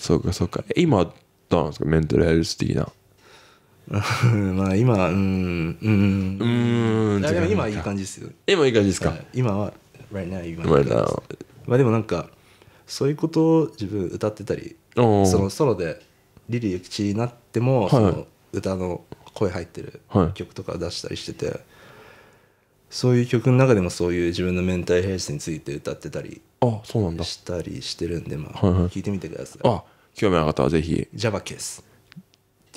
そうかそうか今どうなんですかメンタルヘルス的なまあ今うんうんうんでも今いい感じですよ今いい感じですか、今は right now 今 r まあでもなんかそういうことを自分歌ってたりそのソロでリリー口になっても、その歌の声入ってる曲とか出したりしてて、そういう曲の中でもそういう自分のメンタルヘルスについて歌ってたりしたりしてるんでまあ、聞いてみてくださいあ興味ある方はぜひジャバケース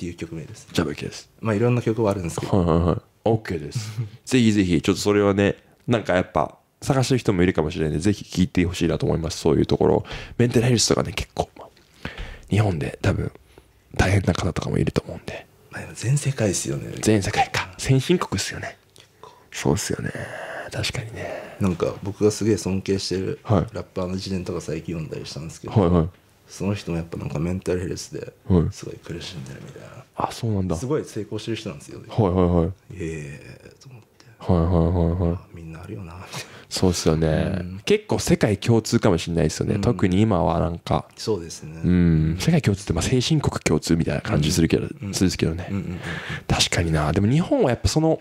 っていう曲名です。ジャブケです。まあいろんな曲はあるんですけど。はいはいはい。OK です。ぜひぜひ、ちょっとそれはね、なんかやっぱ、探してる人もいるかもしれないんで、ぜひ聴いてほしいなと思います。そういうところ。メンテナイルスとかね、結構、日本で多分、大変な方とかもいると思うんで。まあ、全世界ですよね。全世界か。先進国ですよね。そうですよね。確かにね。なんか僕がすげえ尊敬してるラッパーの事例とか最近読んだりしたんですけど、はいはいはい、その人もやっぱなんかメンタルヘルスですごい苦しんでるみたいな、はい、あそうなんだすごい成功してる人なんですよはいはいはいええと思ってはいはいはいはいみんなあるよなそうっすよね、うん、結構世界共通かもしれないですよね、うん、特に今はなんかそうですねうん世界共通ってまあ先進国共通みたいな感じするけど、うん、するですけどね、うんうんうん確かになでも日本はやっぱその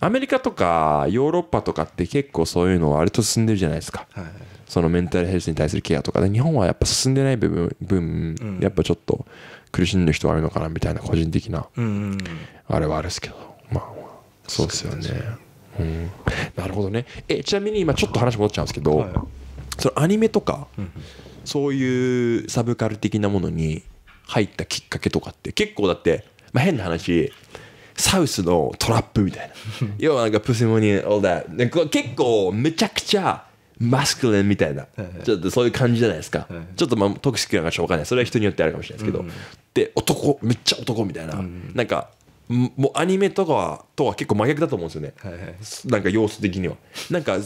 アメリカとかヨーロッパとかって結構そういうのは割と進んでるじゃないですか、はいそのメンタルヘルスに対するケアとかで日本はやっぱ進んでない部分分、やっぱちょっと苦しんでる人はあるのかなみたいな個人的な、あれはあるですけどまあそうですよね、うん、なるほどねえちなみに今ちょっと話戻っちゃうんですけど、そのアニメとか、そういうサブカル的なものに入ったきっかけとかって結構だって、まあ、変な話サウスのトラップみたいな 要はなんかプスモニーオーダー結構めちゃくちゃマスクレンみたいな、ちょっとそういう感じじゃないですか、ちょっとまあトクシックなのかしょうがないそれは人によってあるかもしれないですけど、で男めっちゃ男みたいな、なんかもうアニメとかはとは結構真逆だと思うんですよね、はいはい、なんか要素的にはなんか 要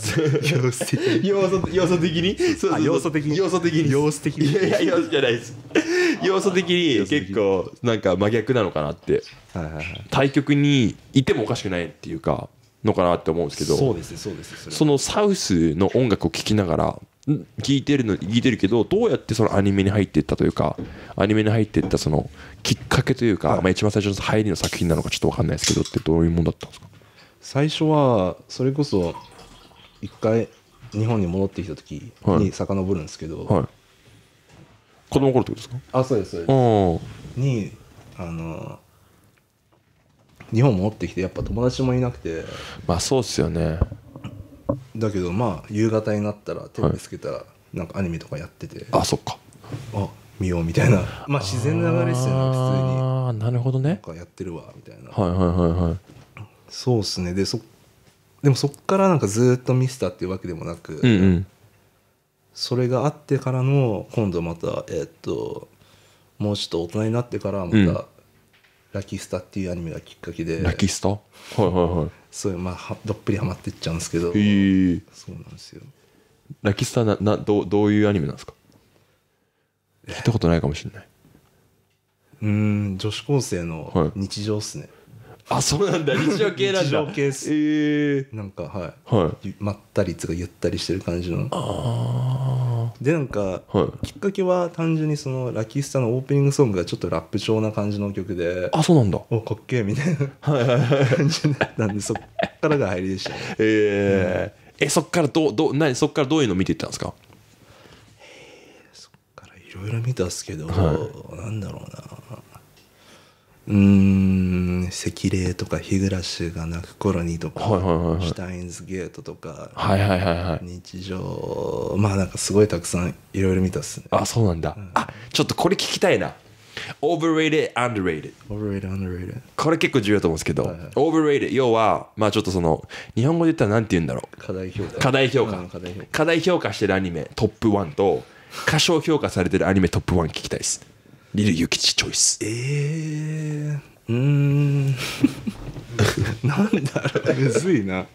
素的に要素 要素的にそう要素的に要素的に要素的にいやいや要素じゃないです 要素的に結構なんか真逆なのかなって、はいはいはい、対局にいてもおかしくないっていうかのかなって思うんですけどそうですそうですそのサウスの音楽を聴きながら聞いてるの聞いてるけどどうやってそのアニメに入っていったというかアニメに入っていったそのきっかけというか、はい、まあ、一番最初の入りの作品なのかちょっと分かんないですけどってどういうもんだったんですか最初はそれこそ一回日本に戻ってきた時に遡るんですけど、はいはい、子供頃ってことですかあそうですそうですにあの日本戻ってきてやっぱ友達もいなくてまあそうっすよねだけどまあ夕方になったらテレビつけたらなんかアニメとかやってて、あそっかあ見ようみたいなまあ自然な流れっすよね普通にああなるほどねやってるわみたいなはいはいはいはいそうっすねでそでもそっからなんかずっとスターっていうわけでもなく、うんうんそれがあってからの今度またえっともうちょっと大人になってからまたラキスタっていうアニメがきっかけでラキスタはいはいはいそういうまあどっぷりハマっていっちゃうんですけどへえそうなんですよラキスタななどどういうアニメなんですか聞いたことないかもしれないうん女子高生の日常っすね、はいあそうなんだ 日常系なんだ日常系っすえー、なんかはい、はい、まったりとかゆったりしてる感じのああでなんか、はい、きっかけは単純にそのラキスタのオープニングソングがちょっとラップ調な感じの曲であそうなんだおかっけえみたいな感じだったんでそっからが入りでしたねえー、うん、えそっからどど何そっからどういうの見ていったんですかえー、そっからいろいろ見たっすけど、はい、なんだろうなう赤霊とか日暮が泣く頃にとか、はいはいはいはい、シュタインズゲートとか、はいはいはいはい、日常まあなんかすごいたくさんいろいろ見たっすねあそうなんだ、うん、あちょっとこれ聞きたいな Overrated, underrated. Overrated, underrated. これ結構重要と思うんですけど、はいはい、Overrated 要はまあちょっとその日本語で言ったら何て言うんだろう課題評価課題評価、うん、課題評価してるアニメトップ1と過小 評価されてるアニメトップ1聞きたいですリル・ユキチチョイスええー、うんなんだろうむずいな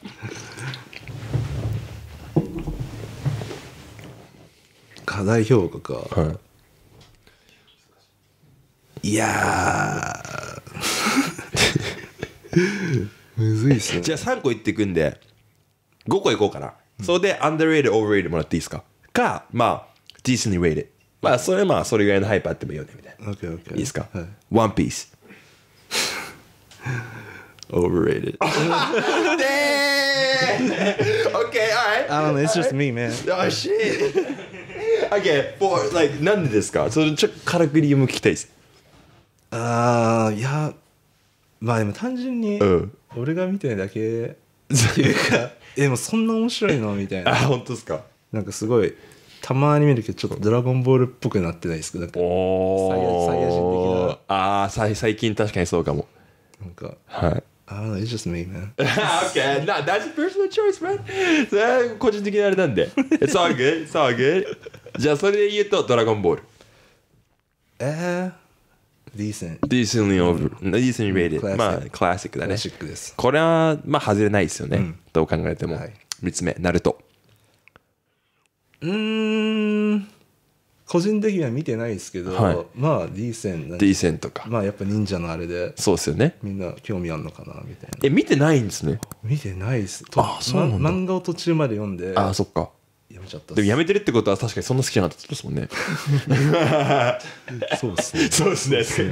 課題評価か、はい、いやむずいっすねじゃあ3個いっていくんで5個いこうかな、うん、それでアンダーレイドオーバーレイドもらっていいですかかまあディー e n t l イ r まあ、それまあ、それぐらいのハイパーあってもいいよね、みたいな。Okay, okay. いいですか、はい、?One Piece。Overrated. Damn! Okay, alright. I don't know, it's just me, man. Oh, shit. Okay, for, like, なんでですかそれちょっとカラクリも聞きたいです。あーいや、まあでも単純に、俺が見てるだけっていうか、え、もうそんな面白いのみたいな。あ、本当ですかなんかすごい。たまに見るけどちょっと「ドラゴンボール」っぽくなってないですけどなんかサイヤ人的なああ最近確かにそうかもなんかはい I don't know, it's just me, man. okay, no, that's a personal choice, man. は個人的あれなんで。It's all good, it's all good. じゃあそれで言うと、ドラゴンボール。えー、decent. Decently over. Decently rated. まあ、クラシックです。これは、まあ、外れないですよね。どう考えても。3つ目、ナルト。うん個人的には見てないですけど、はい、まあ D ー D ンとかまあやっぱ忍者のあれでそうですよねみんな興味あるのかなみたいなえ見てないんですね見てないですあそうなん漫画を途中まで読んであそっかやめちゃったでもやめてるってことは確かにそんな好きじゃなかったですもんね そうっすねそうですねそ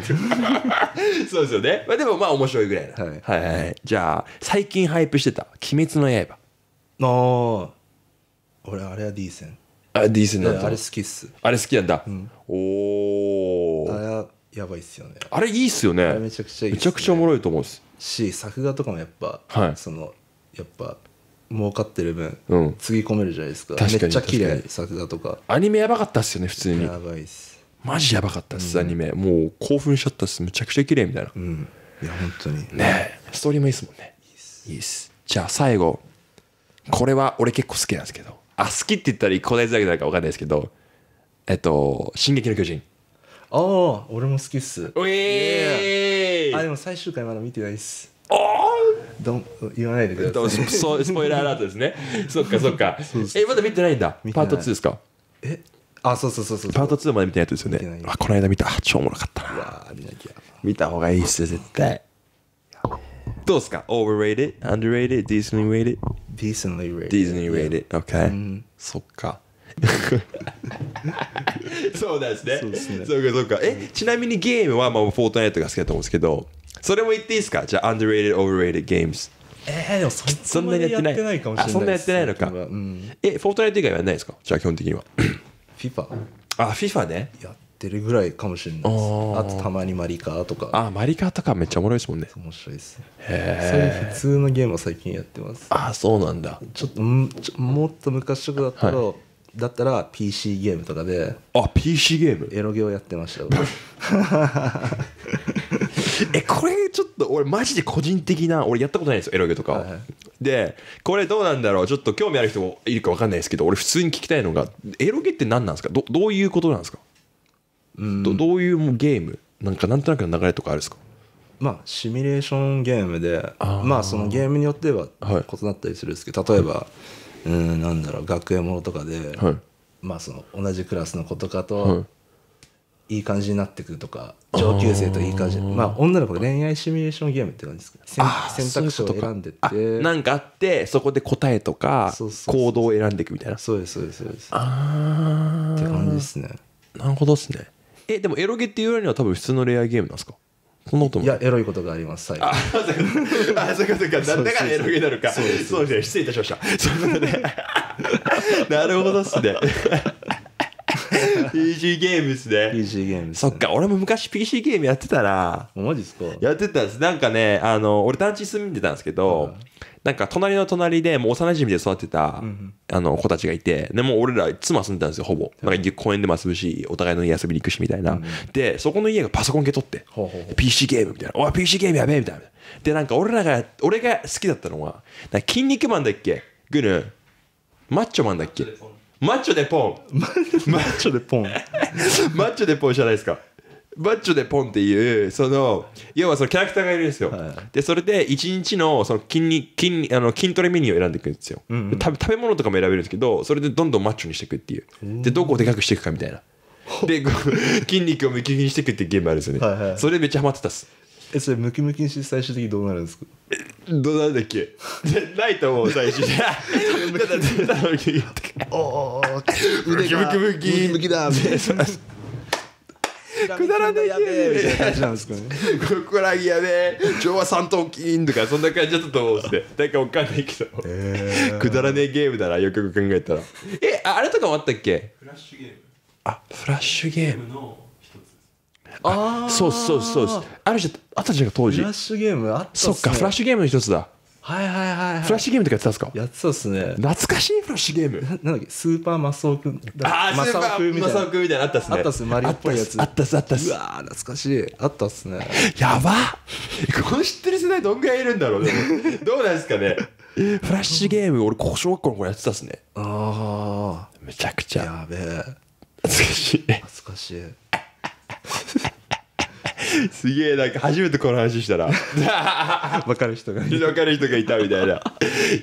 うですよね、まあ、でもまあ面白いぐらいな、はい、はいはい、はいじゃあ最近ハイプしてた「鬼滅の刃」ああ俺あれは D ンあディズニーあれ好きっすあれ好きなんだ、うん、おおあれやばいっすよねあれいいっすよねめちゃくちゃいい、ね、めちゃくちゃおもろいと思うし作画とかもやっぱ、はい、そのやっぱ儲かってる分、うん、つぎ込めるじゃないですかめっちゃ綺麗作画とかアニメやばかったっすよね普通にやばいっすマジやばかったっす、うん、アニメもう興奮しちゃったっすめちゃくちゃ綺麗みたいなうんいや本当にねストーリーもいいっすもんねいいっすじゃあ最後これは俺結構好きなんですけどあ、好きって言ったらこないだだなるか分かんないですけど、えっと、進撃の巨人。ああ、俺も好きっす。えー、あ、でも最終回まだ見てないっす。あどん言わないでください。そスポイラーアラートですね。そっかそっか。え、まだ見てないんだ。パート2ですかえあ、そうそうそうそう。パート2まで見てないやつですよね。あ、この間見た。超おもろかったな。わ見なきゃ。見た方がいいっす、絶対。どうっすか ?overrated, underrated, decently rated? decently rated. Decently rated. Okay.、そっか。そうですね。そうですね。そうかそうか。え、ちなみにゲームはまあフォートナイトが好きだと思うんですけど、それも言っていいですか？じゃあ underrated、overrated games。えー、でもそんなにやってないかもしれない。そんなやってないのか。うん、え、フォートナイト以外はやらないですか？じゃあ基本的には。FIFA。あ、FIFA ね。やっってるぐらいかもしれないですあとたまにマリカーとかあマリカーとかめっちゃおもろいですもんね面白いですへえ普通のゲームを最近やってますあそうなんだちょっともっと昔とかだったら、はい、だったら PC ゲームとかであ PC ゲームエロゲをやってました えこれちょっと俺マジで個人的な俺やったことないですよエロゲとか、はい、でこれどうなんだろうちょっと興味ある人もいるか分かんないですけど俺普通に聞きたいのがエロゲって何なんですかどどういうことなんですかどどういうゲームなんかなんとなくの流れとかあるんですかまあシミュレーションゲームでまあそのゲームによっては異なったりするんですけど、例えば、うんなんだろう学園ものとかで、まあその同じクラスの子とかと、いい感じになってくるとか上級生といい感じまあ女の子恋愛シミュレーションゲームって感じですけど選択肢を選んでってなんかあってそこで答えとか行動を選んでいくみたいなそうですそうですそうですああって感じですねなるほどっすねえでもエロゲっていうよりは多分普通のレアゲームなんですかそいやエロいことがあります最あそそ だからエロゲなのかそうですね失礼いたしました なるほどっすね PC ゲームっすね。PC ゲーム、そっか、俺も昔 PC ゲームやってたら。マジっすかやってたんです。なんかね、あの、俺団地住んでたんですけど、なんか隣の隣で、もう幼馴染で育ってた、あの、子たちがいて、でも俺らいつもんでたんですよ、ほぼ。なんか公園でも遊ぶし、お互いの家遊びに行くしみたいな。で、そこの家がパソコン系取って、PC ゲームみたいな。おい、PC ゲームやべえみたいな。で、なんか俺らが、俺が好きだったのは、筋肉マンだっけグヌマッチョマンだっけマッチョでポン マッチョでポンマッチョでポンじゃないですかマッチョでポンっていうその要はそのキャラクターがいるんですよ、はい、でそれで1日のその筋筋あの筋トレメニューを選んでいくんですよ、うんうん、食べ物とかも選べるんですけどそれでどんどんマッチョにしていくっていうでどこをでかくしていくかみたいなで筋肉をムきにしていくっていうゲームあるんですよね、はいはい、それめっちゃハマってたっすえそれムキムキにして最終的にどうなるんですかどうなんだっけ ないと思う最終的おおムキムキムキムキだみたいなくだらねえやべえみたいな感じなんですかねこくらぎやべえ昭和三頭筋とかそんな感じだったと思うしねなんか分かんないけど、くだらねえゲームだなよくよく考えたらえあれとかもあったっけフラッシュゲームあフラッシュゲームのああそうそうそうあるじゃあったじゃん当時フラッシュゲームあったそっかフラッシュゲームの一つだはいはいはい、フラッシュゲームとかやってたんですかやってたっすね懐かしいフラッシュゲームなんだっけスーパーマスオくんああマスオくんみたいなみたいなあったっすねあったっすマリオっぽいやつあったっすあったっすうわ懐かしいあったっすねやばこの知ってる世代どんぐらいいるんだろうね どうなんですかねフラッシュゲーム俺小学校の頃やってたっすねああめちゃくちゃやべえ懐かしい懐かしいすげえなんか初めてこの話したら分 かる人が分かる人がいたみたいな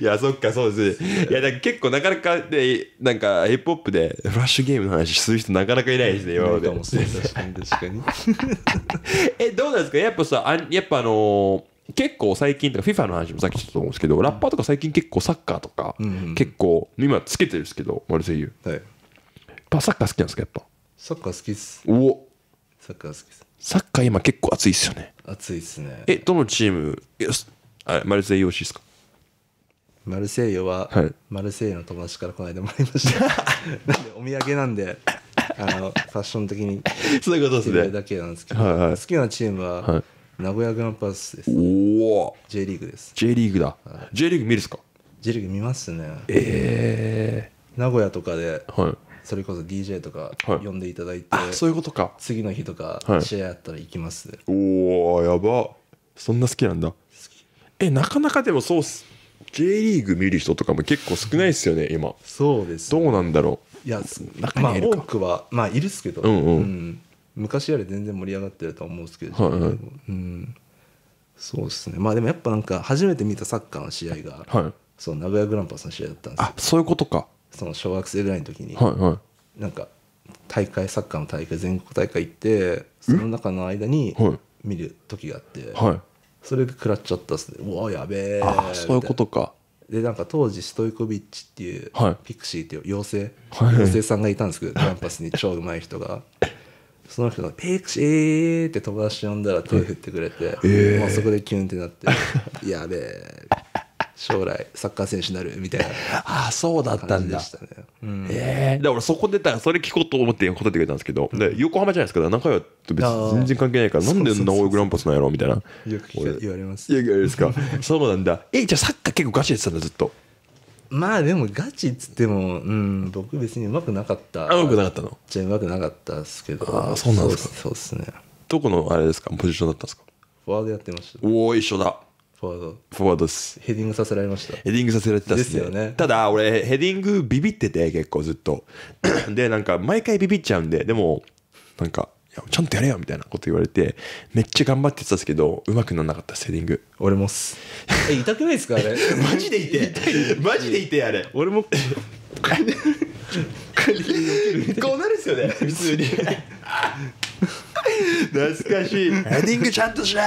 いやそっかそうですねいやだ結構なかなかでなんかヒップホップでフラッシュゲームの話する人なかなかいないですね今まで確かに確かにえどうなんですかやっぱさあやっぱあのー、結構最近とか FIFA の話もさっきょたと思うんですけどラッパーとか最近結構サッカーとか、うんうん、結構今つけてるんですけどマルセイユ、はい、やっぱサッカー好きなんですかやっぱサッカー好きっすおサッカー好きですサッカー今結構熱いですよね熱いですねえどのチームよしあれマルセイヨ推しですかマルセイヨは、はい、マルセイヨの友達からこの間もらいました なんでお土産なんであのファッション的に そういうことですねだけなんですけど、はいはい、好きなチームは、はい名古屋グランパスです。おお。J リーグです。J リーグだ。はい、J リーグ見るっすか ?J リーグ見ますね。ええー、名古屋とかで、はい、それこそ DJ とか呼んでいただいて、はい、そういうことか次の日とか試合あったら行きます、はい、おおやばそんな好きなんだえなかなかでもそうっす J リーグ見る人とかも結構少ないですよね今そうです、ね、どうなんだろういや中にいるか、まあ、多くはまあいるっすけど、うんうん、うん、昔より全然盛り上がってると思うっですけど、はいはい、うんそうっすねまあでもやっぱなんか初めて見たサッカーの試合が、はい、そう名古屋グランパスの試合だったんですあそういうことかその小学生ぐらいの時に、はいはい、なんか大会サッカーの大会全国大会行ってその中の間に見る時があって、はい、それで食らっちゃったっすねうわやべえあそういうことかでなんか当時ストイコビッチっていう、はい、ピクシーっていう妖精、はい、妖精さんがいたんですけど、キャンパスに超うまい人がその人が「ピクシー!」って友達呼んだら手振ってくれて、えー、もうそこでキュンってなって「やべえ」将来サッカー選手になるみたいな ああそうだったんだ、ねうん、ええー、だからそこでたそれ聞こうと思って答えてくれたんですけど、うん、横浜じゃないですか中川と別に全然関係ないからなんでそんグランパスなんやろみたいなよく言われますいや言われですか そうなんだえじゃあサッカー結構ガチでってたんだずっとまあでもガチっつっても、うん、僕別にうまくなかったうまくなかったのじゃうまくなかったっすけどああそうなんですかそうっすねどこのあれですかポジションだったんですかフォワードやってましたおお一緒だフォワード。フォワードです。ヘディングさせられました。ヘディングさせられてたっすね。ですよね。ただ、俺、ヘディングビビってて、結構ずっと。で、なんか、毎回ビビっちゃうんで、でも、なんか、ちゃんとやれよみたいなこと言われて、めっちゃ頑張ってたんですけど、うまくならなかった、セヘディング。俺もっす。え、痛くないですか、あれ。マジで痛いマジで痛いあれ。俺も。こうなるっすよね普通に懐かしいエンディングちゃんとしな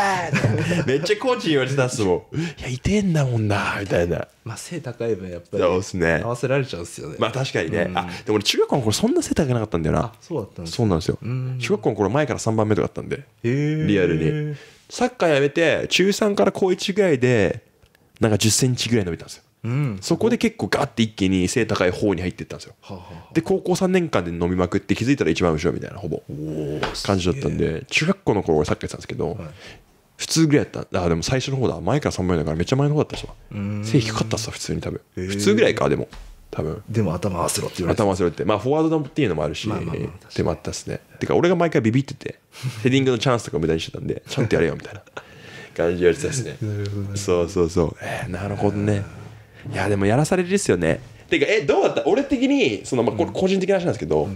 めっちゃコーチに言われてたっすもんいやいてんだもんなみたいなまあ背高い分やっぱりそうっすね合わせられちゃうんすよねまあ確かにね、あでも俺中学校の頃そんな背高くなかったんだよなそうだったんですそうなんですよ中学校の頃前から3番目とかあったんでリアルにサッカーやめて中3から高1ぐらいでなんか1 0ンチぐらい伸びたんですようん、そこで結構ガッて一気に背高い方に入っていったんですよ、はあはあ、で高校3年間で飲みまくって気づいたら一番後ろみたいなほぼ感じだったんで中学校の頃俺っき言やってたんですけど、はい、普通ぐらいやったあでも最初の方だ前から3枚だからめっちゃ前の方だったし背低かったっす普通に多分普通ぐらいかでも多分でも頭合わせろって言われて頭合わせろってまあフォワードっていうのもあるし、まあまあまあ、でもあったっすねてか俺が毎回ビビってて ヘディングのチャンスとか無駄にしてたんでちゃんとやれよみたいな感じやりたいですね そうそうそう、えー、なるほどねいやでもやらされるですよねてかえどうだった俺的にその、まあ、これ個人的な話なんですけど、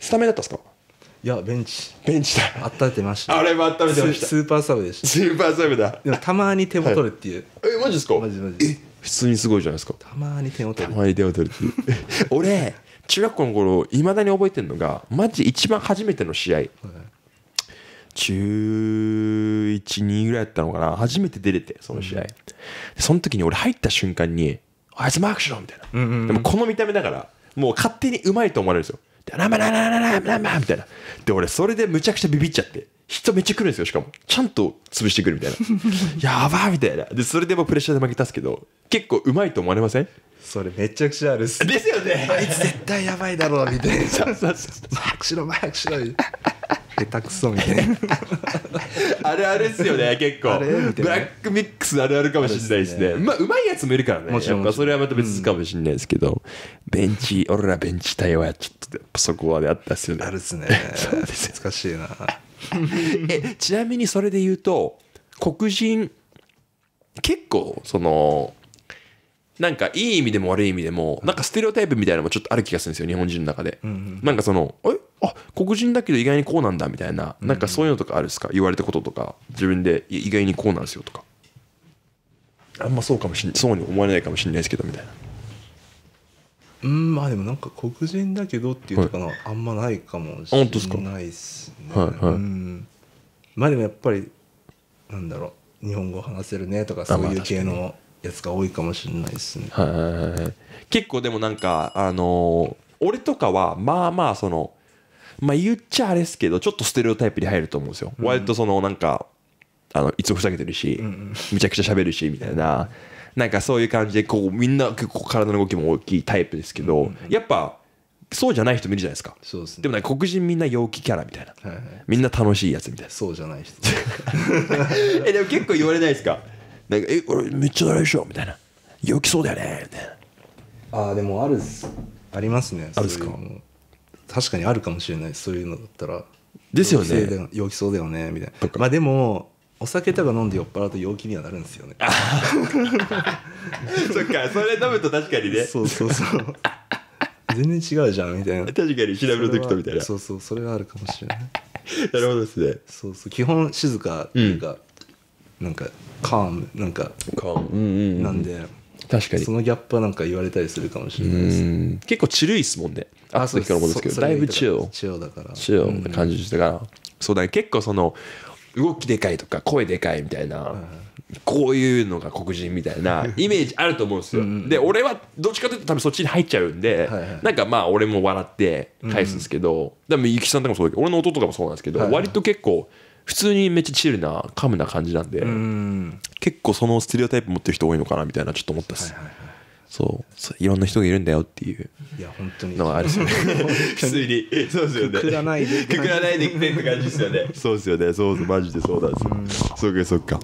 スタメンだったんですかいやベンチベンチだ温めてましたあれも温めてましたスーパーサブでしたスーパーサブだでもたまに手を取るっていう、えマジですかマジマジ普通にすごいじゃないですかたまに手を取るたまに点を取るっていう 俺中学校の頃いまだに覚えてるのがマジ一番初めての試合、はい中1、2ぐらいやったのかな初めて出れて、その試合。その時に俺入った瞬間に、あいつマークしろみたいな。でもこの見た目だから、もう勝手にうまいと思われるんですよ。ラマラララララマみたいな。で、俺それでむちゃくちゃビビっちゃって。人めっちゃ来るんですよ、しかも。ちゃんと潰してくるみたいな。やばみたいな。で、それでもプレッシャーで負けたっすけど、結構うまいと思われませんそれめちゃくちゃあるっす。ですよね。あいつ絶対やばいだろう、みたいな。マークしろ、マークしろ。下手くそみたいな あれあれですよね結構ブラックミックスあるあるかもしれないですねねまあうまいやつもいるからねもちろんそれはまた別かもしれないですけど、ベンチ俺らベンチ対応やちょっとっそこはであったっすよねあるっすねそうです難しいな えちなみにそれで言うと黒人結構そのなんかいい意味でも悪い意味でも、なんかステレオタイプみたいなのもちょっとある気がするんですよ、日本人の中で。うんうん、なんかその、えあ黒人だけど意外にこうなんだみたいな、なんかそういうのとかあるんですか言われたこととか、自分で意外にこうなんですよとか。あんまそうかもしんない、そうに思われないかもしれないですけどみたいな。うん、まあでもなんか黒人だけどっていうとかの、はあんまないかもしれないですね。はいはい、うんまあでもやっぱりなんだろう日本語話せるねとかそういう系のやつが多いかもしれないですね。はい結構でもなんか、あのー、俺とかはまあまあその、まあ、言っちゃあれですけどちょっとステレオタイプに入ると思うんですよ。うん、割とそのなんかあのいつもふざけてるし、うんうん、めちゃくちゃ喋るしみたいな。なんかそういう感じでこうみんな結構体の動きも大きいタイプですけど、やっぱそうじゃない人もいるじゃないですかそうです、ね、でもなんか黒人みんな陽気キャラみたいな、はいはい、みんな楽しいやつみたいなそうじゃない人えでも結構言われないですかなんかえれめっちゃドいイでしょみたいな陽きそうだよねみたいなああでもあるありますねあるっすか確かにあるかもしれないそういうのだったらですよね陽気そうだよねみたいなまあでもお酒とか飲んで酔っ払うと陽気にはなるんですよねそっかそれ飲むと確かにねそうそうそう全然違うじゃんみたいな確かに調べる時とみたいなそうそうそれはあるかもしれないなるほどですねそうそう基本静かっいうか、うん、なんかカームなんかカーム、んなんで確かにそのギャップはなんか言われたりするかもしれないです結構チルいっすもんねあそうから思うんですけどだいぶチーチーだからチルな感じしてから、そうだね結構その動きでかいとか声でかいみたいな、こういうのが黒人みたいな イメージあると思うんですよで俺はどっちかというと多分そっちに入っちゃうんで、なんかまあ俺も笑って返すんですけど、でもゆきさんとかもそうだけど俺の弟とかもそうなんですけど、割と結構、普通にめっちゃチルなカムな感じなんで結構そのステレオタイプ持ってる人多いのかなみたいなちょっと思ったす、はいはいはいそういろんな人がいるんだよっていういや本当にのがあるですよね 普通にそうですよねくくらないでくくらないでくれてって感じですよね そうですよねそうですマジでそうなんですよ、うそっかそっか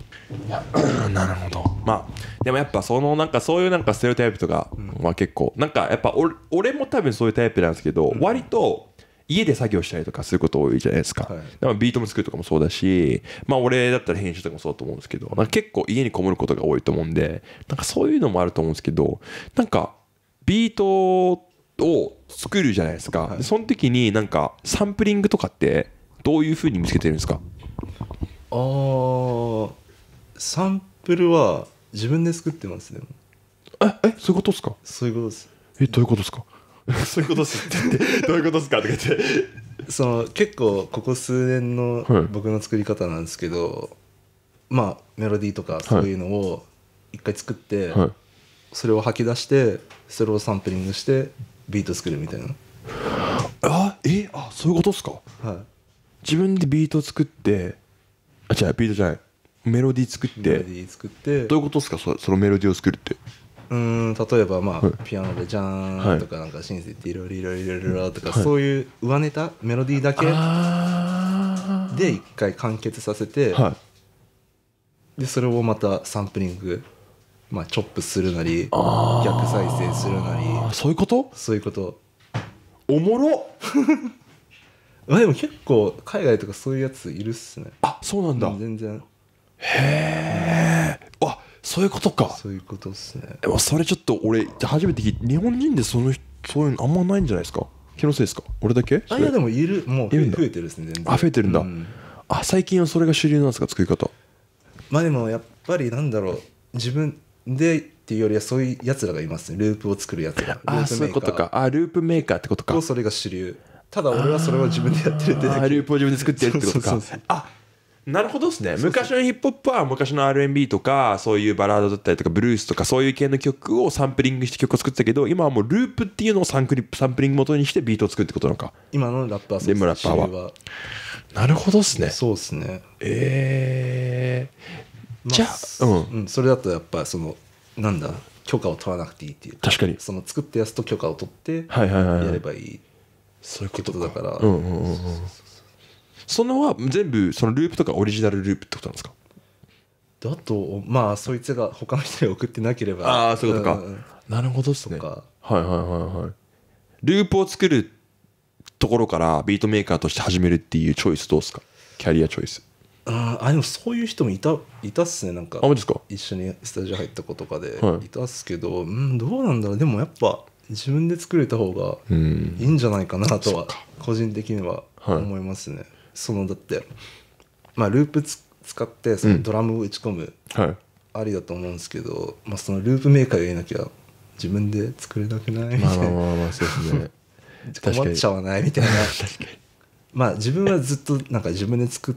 なるほどまあでもやっぱそのなんかそういうなんかステレオタイプとかは結構、うん、なんかやっぱ俺俺も多分そういうタイプなんですけど、うん、割と家で作業したりとかすること多いじゃないですか,、はい、かビートも作るとかもそうだし、まあ、俺だったら編集とかもそうだと思うんですけどなんか結構家にこもることが多いと思うんでなんかそういうのもあると思うんですけどなんかビートを作るじゃないですか、はい、その時になんかサンプリングとかってどういうふうに見つけてるんですかあーサンプルは自分で作ってますでええそういうことですかそういうことですえどういうことですか そういうことっすって言ってどういうことっすか言ってその結構ここ数年の僕の作り方なんですけど、まあメロディーとかそういうのを一回作って、はい、それを吐き出してそれをサンプリングしてビート作るみたいなあえあそういうことっすか、はい、自分でビート作ってあ違うビートじゃないメロディー作ってメロディー作ってどういうことっすかそそのメロディーを作るってうん例えばまあ、はい、ピアノでじゃーんとかなんかシンセっていろいろいろいろとか、はい、そういう上ネタメロディーだけで一回完結させて、はい、でそれをまたサンプリング、まあ、チョップするなり逆再生するなりそういうことそういうことおもろ まあでも結構海外とかそういうやついるっすねあそうなんだ全然へえそういうことかそういうことっすねでもそれちょっと俺初めて聞いて日本人でそのそういうのあんまないんじゃないですか気のせいですか俺だけあいやでもいるもう増えてるですね全然あ増えてるんだ、うん、あ最近はそれが主流なんですか作り方まあでもやっぱりなんだろう自分でっていうよりはそういうやつらがいますねループを作るやつらああそういうことかあループメーカーってことかそれが主流ただ俺はそれを自分でやってるってだけループを自分で作ってるってことかあなるほどですね昔のヒップホップは昔の R&B とかそういうバラードだったりとかブルースとかそういう系の曲をサンプリングして曲を作ってたけど今はもうループっていうのをサンクリサンプリング元にしてビートを作るってことなのか今のラッパーさんでラッパーはなるほどっすねそうですねええじゃあ、うん、うん、それだとやっぱそのなんだ許可を取らなくていいっていう確かにその作ったやつと許可を取ってやればいはいやればい、そういうことだからうんうんうんうんそのは全部そのループとかオリジナルループってことなんですかだとまあそいつが他の人に送ってなければああそういうことか、うん、なるほどっすねはいはいはいはいループを作るところからビートメーカーとして始めるっていうチョイスどうですかキャリアチョイスああでもそういう人もいたいたっすねなんか一緒にスタジオ入った子とかでいたっすけど、うんどうなんだろうでもやっぱ自分で作れた方がいいんじゃないかなとは個人的には思いますね、そのだってまあループ使ってそのドラムを打ち込む、うんはい、ありだと思うんですけど、まあ、そのループメーカーがいなきゃ自分で作れなくないみたいな、まあ、まあまあそうですね 困っちゃわないみたいな まあ自分はずっとなんか自分で作っ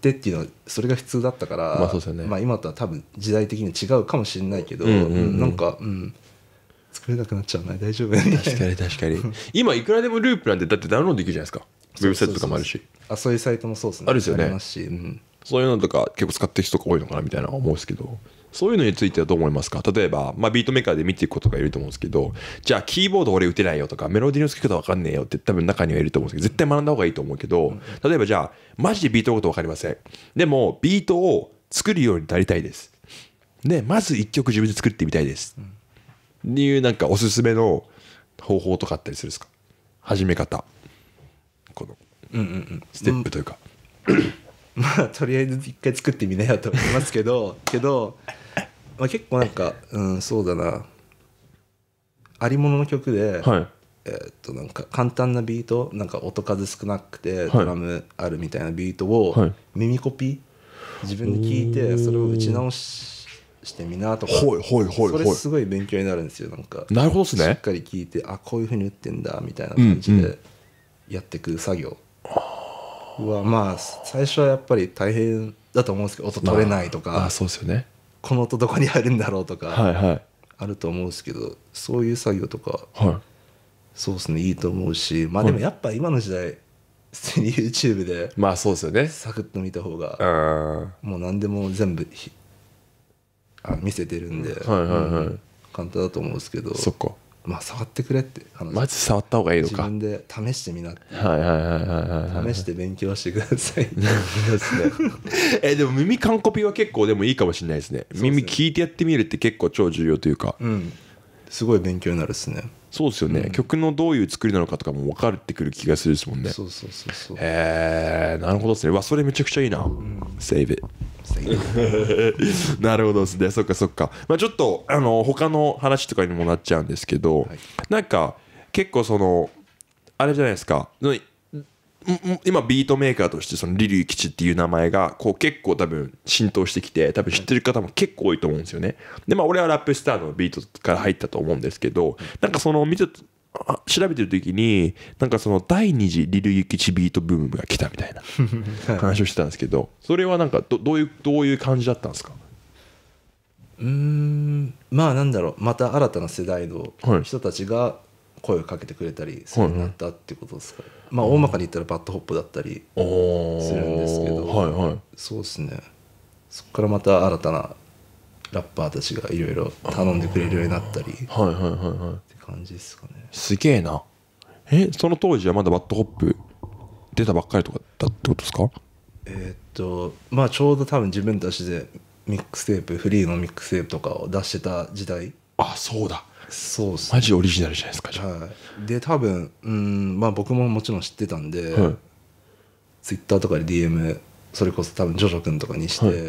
てっていうのはそれが普通だったからまあそうですね、まあ、今とは多分時代的に違うかもしれないけど、うんうんうん、なんかうん作れなくなっちゃわない大丈夫確かに確かに今いくらでもループなんてだってダウンロードできるじゃないですかウェブサイトとかもあるしあそういうサイトもそうですねあるですよねますし、うん、そういうのとか結構使ってる人が多いのかなみたいな思うんですけどそういうのについてはどう思いますか例えば、まあ、ビートメーカーで見ていくことがいると思うんですけど、じゃあキーボード俺打てないよとか、メロディーの付け方わかんねえよって多分中にはいると思うんですけど、絶対学んだ方がいいと思うけど、例えばじゃあ、マジでビートのことわかりません。でも、ビートを作るようになりたいです。で、まず一曲自分で作ってみたいです。っていうなんかおすすめの方法とかあったりするんですか始め方。うんうん、ステップというか、まあとりあえず一回作ってみなよと思いますけど けど、まあ、結構なんか、うん、そうだなありものの曲で、はい、えー、っとなんか簡単なビートなんか音数少なくてドラムあるみたいなビートを耳コピー、はい、自分で聞いてそれを打ち直ししてみなとかほいほいほいそれすごい勉強になるんですよなんかなるほどすねしっかり聞いてあこういうふうに打ってんだみたいな感じでやってく作業はまあ最初はやっぱり大変だと思うんですけど音取れないとか、まあ、そうですよねこの音どこにあるんだろうとか、はいはい、あると思うんですけどそういう作業とか、はい、そうですねいいと思うしまあでもやっぱ今の時代、は普通に YouTube でまあそうですよねサクッと見た方がもう何でも全部あ見せてるんで、はいはいはい、簡単だと思うんですけどそっかまあ触ってくれって話マジ触った方がいいのか自分で試してみなってはいはいはいはい、試して勉強してください えでも耳完コピは結構でもいいかもしれないですね、ね、耳聞いてやってみるって結構超重要というか、うん、すごい勉強になるっすねそうですよね、うん、曲のどういう作りなのかとかも分かってくる気がするですもんねそうそうそうそうへえー、なるほどですねわそれめちゃくちゃいいな、うん、セーブなるほどですねそっかそっか、まあ、ちょっとあの他の話とかにもなっちゃうんですけど、はい、なんか結構そのあれじゃないですか今ビートメーカーとしてそのリリー吉っていう名前がこう結構多分浸透してきて多分知ってる方も結構多いと思うんですよねでまあ俺はラップスターのビートから入ったと思うんですけどなんかその見て調べてる時になんかその第二次リルユキチビートブームが来たみたいな 話をしてたんですけどそれはなんかどどういうどういう感じだったんですかうんまあなんだろうまた新たな世代の人たちが声をかけてくれたりするようになったってことですか、はいはい、まあ大まかに言ったらバッドホップだったりするんですけど、はいはい、そうですねそこからまた新たなラッパーたちがいろいろ頼んでくれるようになったりはいはいはいはいって感じですかねすげえなえその当時はまだバッドホップ出たばっかりとかだってことですかえー、っとまあちょうど多分自分たちでミックステープフリーのミックステープとかを出してた時代あそうだそうす、マジオリジナルじゃないですかじゃあ、はい、で多分うんまあ僕ももちろん知ってたんで、はい、ツイッターとかで DM それこそ多分ジョジョ君とかにして、はい、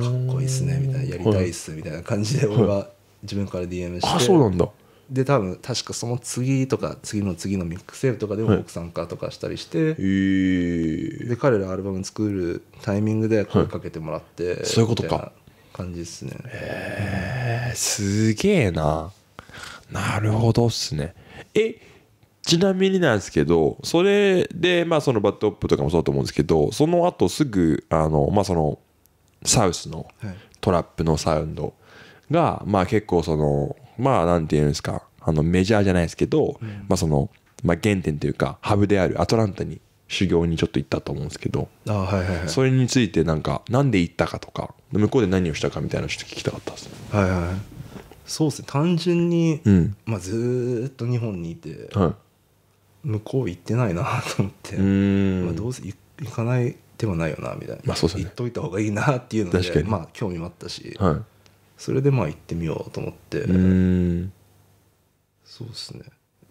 かっこいいっすねみたいなやりたいっすみたいな感じで俺は自分から DM して、はい、あそうなんだで多分確かその次とか次の次のミックスセーブとかでもさんかとかしたりして、はい、で彼らアルバム作るタイミングで声かけてもらって、はい、そういうことか感じですねへえすげえななるほどっすね。えちなみになんですけど、それで、まあ、そのバッドオップとかもそうだと思うんですけど、その後すぐ、あの、まあ、その、サウスのトラップのサウンドが、まあ、結構その、まあ、なんていうんですか、あの、メジャーじゃないですけど、まあ、その、まあ、原点というか、ハブであるアトランタに修行にちょっと行ったと思うんですけど、それについてなんか、なんで行ったかとか、向こうで何をしたかみたいなのちょっと聞きたかったですね。はいはい。そうですね単純に、うん、まあ、ずっと日本にいて、はい、向こう行ってないなと思って、まあ、どうせ行かない手はないよなみたいな、まあそうですね、行っといた方がいいなっていうのでまあ、興味もあったし、はい、それでまあ行ってみようと思ってそうですね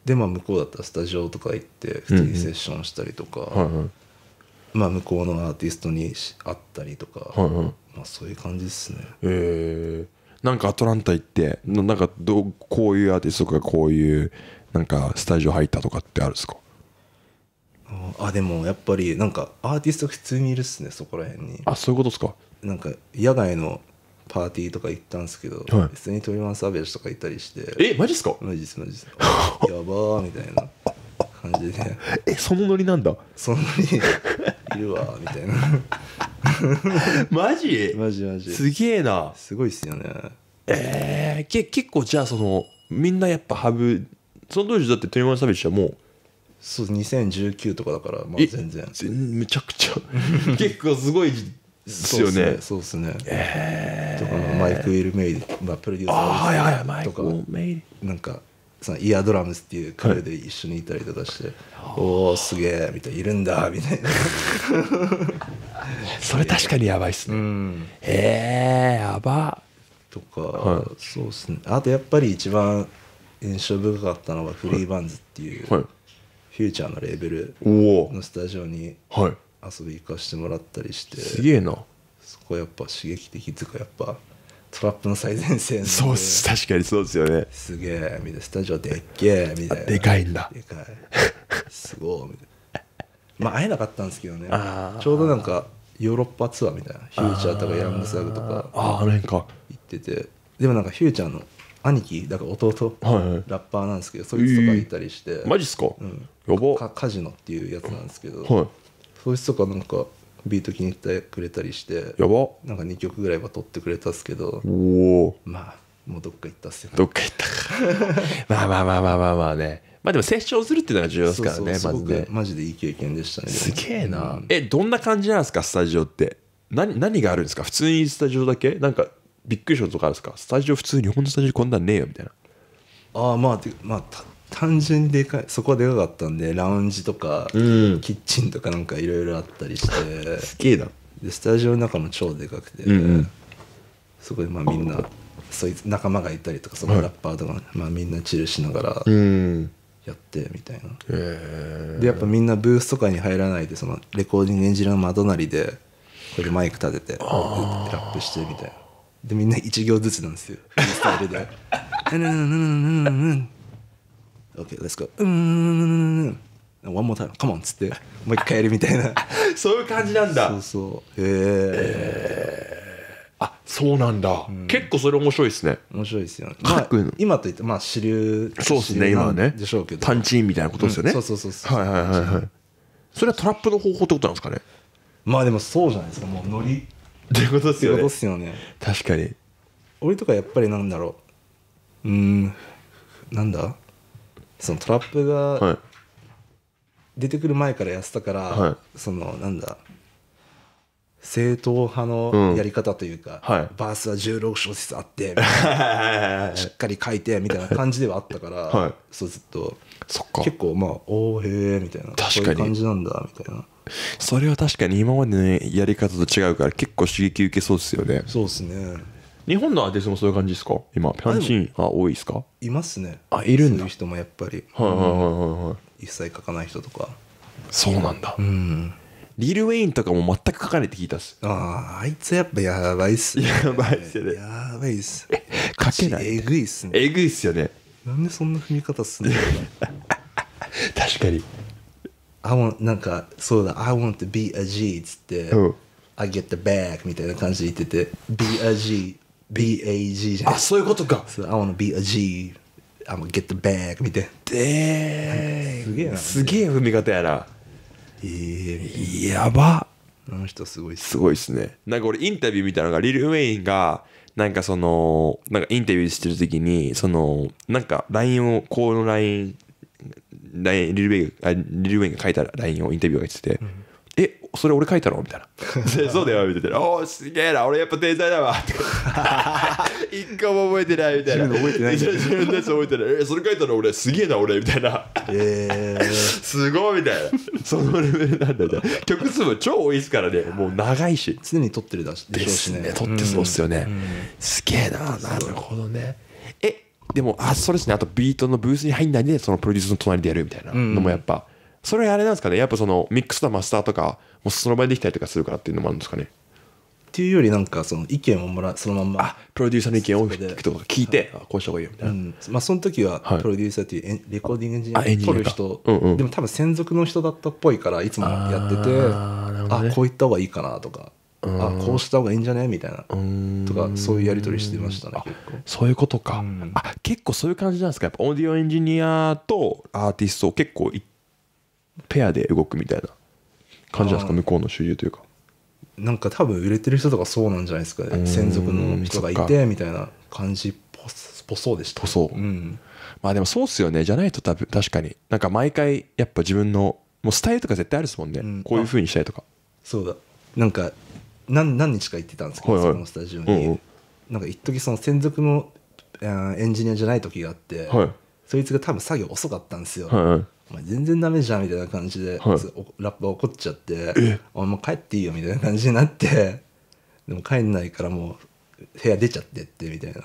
でまあ向こうだったらスタジオとか行って普通にセッションしたりとか、はいはい、まあ、向こうのアーティストに会ったりとか、はいはい、まあ、そういう感じですね。えーなんかアトランタ行ってなんかどこういうアーティストとかこういうなんかスタジオ入ったとかってあるんですかあでもやっぱりなんかアーティスト普通にいるっすねそこら辺にあそういうことですかなんか野外のパーティーとか行ったんですけど、はい、普通にトリマン・サーベルとか行ったりしてえマジっすかマジっすマジっすやばーみたいな感じでえそのノリなんだそのノリいるわみたいな マジマジマジすげえなすごいっすよねええー、け結構じゃあそのみんなやっぱハブその当時だって21サビスチはもうそう2019とかだからまあ全然めちゃくちゃ結構すごいっすよねそうっすね、ね、ええー、とかマイク・ウィル・メイまあ、プロデューサーとかはいはいマイク・ウィル・メイなんかそのイヤードラムスっていうカェで一緒にいたりとかして、はい、おおすげえみたいないるんだみたいなそれ確かにやばいっすね、うん、えー、やばとか、はい、そうっすねあとやっぱり一番印象深かったのはフリーバンズっていう、はい、フューチャーのレーベルのスタジオに遊び行かしてもらったりして、すげえなそこやっぱ刺激的っていうかやっぱトラップの最前線そうっす確かにそうですよねすげえみたいなスタジオでっけえみたいなでかいんだでかいすごいみたいなまあ会えなかったんですけどねちょうどなんかヨーロッパツアーみたいなフューチャーとかヤングサグとかああなんか行っててでもなんかフューチャーの兄貴だから弟、はいはい、ラッパーなんですけどそいつとかいたりして、えー、マジっすか、うん、やばカジノっていうやつなんですけど、はい、そいつとかなんかビート気に入ってくれたりしてやばなんか2曲ぐらいは撮ってくれたっすけどまあもうどっか行ったっすよ、ね、どっか行ったか まあまあまあまあまあまあねまあでも成長するっていうのが重要ですからねまずねマジでいい経験でしたねすげえな、うん、えどんな感じなんですかスタジオって何何があるんですか普通にスタジオだけなんかびっくりしたとかあるんですかスタジオ普通日本のスタジオこんなんねえよみたいなああまあまあ単純でかいそこはでかかったんでラウンジとか、うん、キッチンとかなんかいろいろあったりしてでスタジオの中も超でかくて、うん、そこでまあみんなそいつ仲間がいたりとかそのラッパーとか、はい、まあ、みんなチルしながらやってみたいな、うん、でやっぱみんなブースとかに入らないでそのレコーディングエンジニアの窓なりでこれマイク立ててラップしてみたいなでみんな1行ずつなんですよスタイルで「うんうんうんうんうん」o k ケー let's go. うん。One more time. Come on! つって、もう一回やるみたいな。そういう感じなんだ。そうそう。へえ。あそうなんだ、うん、結構それ面白いですね面白いですよね、まあ、今といってまあ主流そうですね今はねでしょうけどパンチンみたいなことですよね、うん、そうそうそうはいはいはいはいそれはトラップの方法ってことなんですかねまあでもそうじゃないですかもうノリってことですよねことですよね確かに俺とかやっぱりなんだろううんなんだそのトラップが出てくる前からやってたから、はい、そのなんだ正統派のやり方というか、うんはい、バースは16小節あって みたいなしっかり書いてみたいな感じではあったから、はい、そうずっと結構まあおおへえみたいな確かに感じなんだみたいなそれは確かに今までのやり方と違うから結構刺激受けそうですよねそうですね日本のアーティストもそういう感じですか今ピャンチンあ多いですかいますねあいるんだ人もやっぱりはいはいはいはい、はい一切書かない人とかそうなんだ、うん、リル・ウェインとかも全く書かれて聞いたっすあああいつやっぱやばいっすねやばいっすよねやばいっす書けないえぐいっすねえぐいっすよねなんでそんな踏み方すんの 確かに I want なんかそうだ I want to be a G っつって、うん I get the bag みたいな感じで言ってて Be a G BAG じゃなあそういうことかそう I wanna be a G I'm gonna get the bag みたいなすげえなすげえ踏み方やなえー、やばあの人すごいっすすごいですねなんか俺インタビューみたいなのがリル・ウェインがなんかそのなんかインタビューしてる時にそのなんか LINE をこうの LINE ラインリル・ウェインが書いた LINE をインタビューがってて、うんそれ俺書いたろみたいな。そうだよ、みたいな。おー、すげえな、俺やっぱ天才だわ。一個も覚えてない、みたいな。自分で覚えてない。自分で覚えてない。え、それ書いたの俺、すげえな、俺、みたいな。えー、すごい、みたいな。そのレベルなんだよ曲数も超多いですからね。もう長いし。常に撮ってるだし、ですね。撮ってそうっすよね。すげえな、なるほどね。え、でも、あ、そうですね。あとビートのブースに入んないで、そのプロデュースの隣でやるみたいなのもやっぱ。それあれなんですかねやっぱそのミックスとマスターとかもうその場でできたりとかするからっていうのもあるんですかねっていうよりなんかその意見をもらそのまんまあプロデューサーの意見を聞くとか聞いてこうした方がいいよみたいな、うん、まあ、その時はプロデューサーっていう、はい、レコーディングエンジニアを取る人、うんうん、でも多分専属の人だったっぽいからいつもやっててあ、ねあ、こういった方がいいかなとかあこうした方がいいんじゃねみたいなとかそういうやり取りしてましたね結構そういうことか、うん、あ結構そういう感じなんですかやっぱオーディオエンジニアとアーティスト結構ペアで動くみたいな感じなんですか向こうの主流というかなんか多分売れてる人とかそうなんじゃないですかね専属の人がいてみたいな感じっぽそうでしたそう、うん、まあでもそうっすよねじゃないと多分確かになんか毎回やっぱ自分のもうスタイルとか絶対あるですもんね、うん、こういうふうにしたいとかそうだなんか何何日か行ってたんですけど、はいはい、そのスタジオに、うんうん、なんか一時その専属のエンジニアじゃない時があって、はい、そいつが多分作業遅かったんですよ、はいはいお前全然ダメじゃんみたいな感じで、はいラッパー怒っちゃって「お前帰っていいよ」みたいな感じになって でも帰んないからもう部屋出ちゃってってみたいな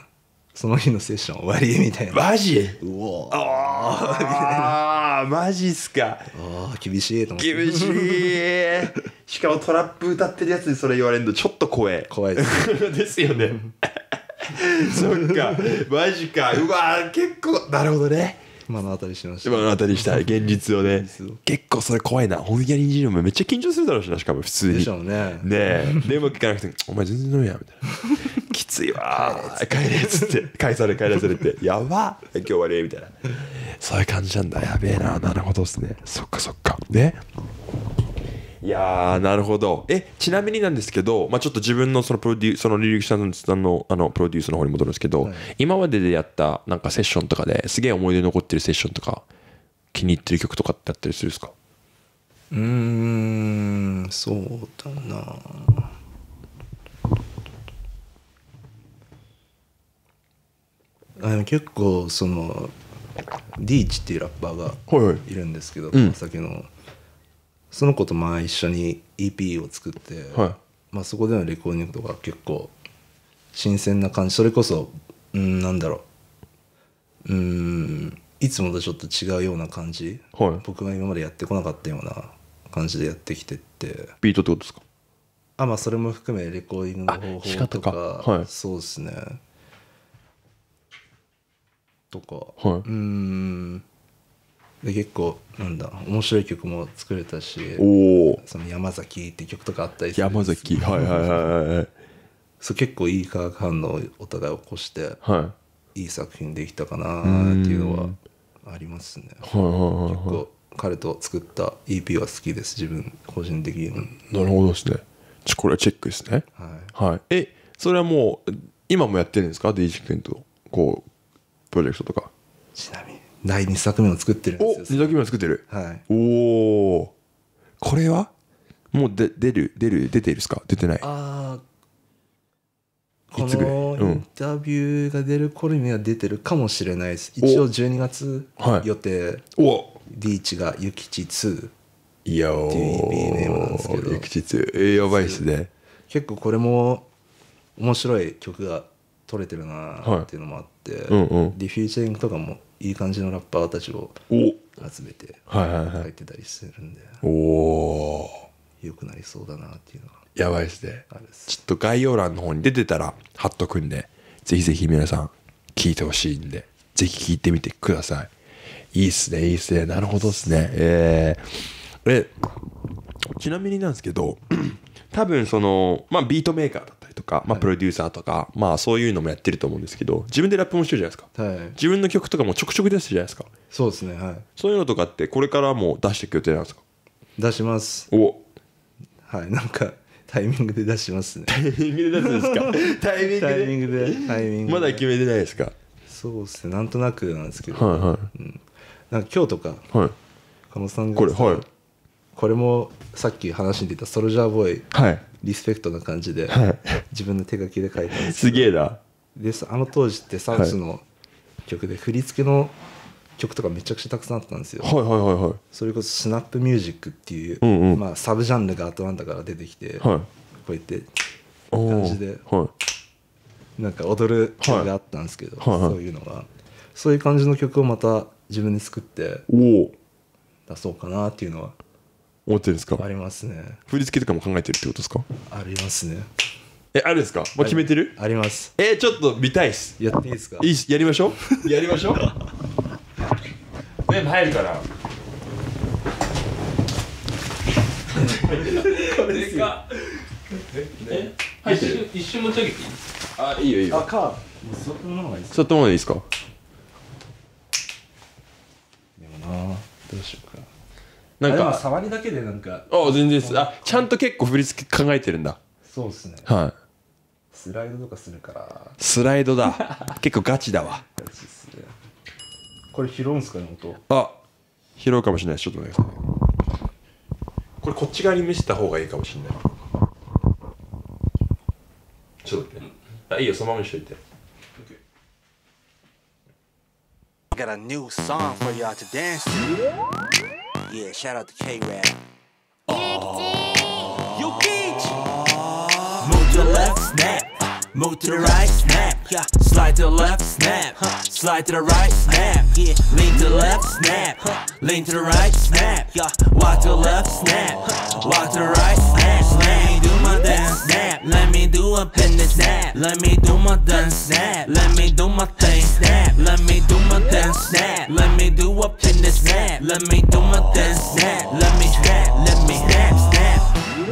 その日のセッション終わりみたいなマジうおああマジっすかああ厳しいと思って厳しい しかもトラップ歌ってるやつにそれ言われるのちょっと怖い怖いです ですよねそっかマジかうわ結構なるほどね目の当たりしました目の当たりした 現実をね結構それ怖いな本屋にいじるのめっちゃ緊張するだろうしなしかも普通にでしょうねねでうまくいかなくて「お前全然飲めや」みたいな「きついわ帰れ」っつって返され帰らされて「やば今日はね」みたいなそういう感じなんだやべえななるほどっすねそっかそっかねいやー、なるほど。え、ちなみになんですけど、まあ、ちょっと自分のそのプロデューそのリリクシャンさんのあのプロデュースの方に戻るんですけど、はい、今まででやったなんかセッションとかですげえ思い出残ってるセッションとか、気に入ってる曲とかってあったりするんですかうーん、そうだなあ結構そのリーチっていうラッパーがいるんですけど、はいはいうん、先のその子とまあ一緒に EP を作って、はい、まあ、そこでのレコーディングとか結構新鮮な感じそれこそうんなんだろううんいつもとちょっと違うような感じ、はい、僕が今までやってこなかったような感じでやってきてってビートってことですかあまあそれも含めレコーディングの方法とかはい、そうですねとか、はい、うんで結構なんだ面白い曲も作れたしおその山崎って曲とかあったりする山崎はいはいはいはいそう結構いい化学反応をお互い起こして、はい、いい作品できたかなっていうのはありますね、はいはいはい結構彼と作った EP は好きです自分個人的になるほどですねちこれはチェックですねはい、はい、えそれはもう今もやってるんですか DJ 君とこうプロジェクトとかちなみ第2作目を作ってるんですよ2作目を作ってる、はい、おおこれはもうで出る出る出てるですか出てないああこのインタビューが出る頃には出てるかもしれないです、一応12月予定、はい、ーチが「ゆきち2」いやっていう b ネームなんですけど「ゆきち2」えー、やばいっすね結構これも面白い曲が取れてるなっていうのもあって、はいうんうん、リフューチャリングとかもいい感じのラッパーたちを集めて入ってたりしてるんで、はいはいはい、おおよくなりそうだなっていうのはやばいですねちょっと概要欄の方に出てたら貼っとくんでぜひぜひ皆さん聞いてほしいんでぜひ聞いてみてくださいいいっすねいいっすねなるほどっすねえー、えちなみになんですけど 多分そのまあビートメーカーだりとか、まあ、プロデューサーとか、まあ、そういうのもやってると思うんですけど自分でラップもしてるじゃないですか、はい、自分の曲とかもちょくちょく出してるじゃないですかそうですねはいそういうのとかってこれからも出していく予定なんですか出しますおはいなんかタイミングで出しますねタイミングで出すんですか タイミングでタイミングでタイミングまだ決めてないですかそうですねなんとなくなんですけどはいはい、うん、なんか今日とか、はい、加納さんがこれはいこれもさっき話に出たソルジャーボーイ、はい、リスペクトな感じで、はい、自分の手書きで書いたんですすげえなであの当時ってサウスの曲で振り付けの曲とかめちゃくちゃたくさんあったんですよ、はいはいはいはい、それこそスナップミュージックっていう、うんうん、まあ、サブジャンルがアトランタから出てきて、はい、こうやって感じで、はい、なんか踊る曲があったんですけど、はいそういうのがそういう感じの曲をまた自分で作って出そうかなっていうのは思ってるんですかありますね振り付けとかも考えてるってことですかありますねえあるんですかもう決めてるありますえー、ちょっと見たいっすやっていいですかいいやりましょうやりましょう全部入るからこれでかえはい、一瞬一瞬持ち上げていいあいいよいいよあか座ったままがいい座ったままでいいですかでもなどうしようかなんか触りだけでなんかあ全然ですあちゃんと結構振り付け考えてるんだそうですねはいスライドとかするからスライドだ 結構ガチだわガチっすねこれ拾うんすかね音あ拾うかもしれないちょっと待ってくださいこれこっち側に見せた方がいいかもしれないちょっと待って、あいいよそのままにしといて Got a new song for y'all to dance to. Yeah, shout out to K-Rap. Oh. Yo, bitch! Move your left snap. Move to the right, snap. Yeah. Slide to the left, snap. Huh. Slide to the right, snap. Yeah. Lean to the left, snap. Huh. Lean to the right, snap. Yeah. Walk to the left, snap. Huh. Walk to the right, snap. Let me do my dance, snap. Let me do a pin and snap. Let me do my dance, snap. Let me do my thing, snap. Let me do my dance, snap. Let me do a pin and snap. Let me do my dance, snap. Let me snap. Let me snap.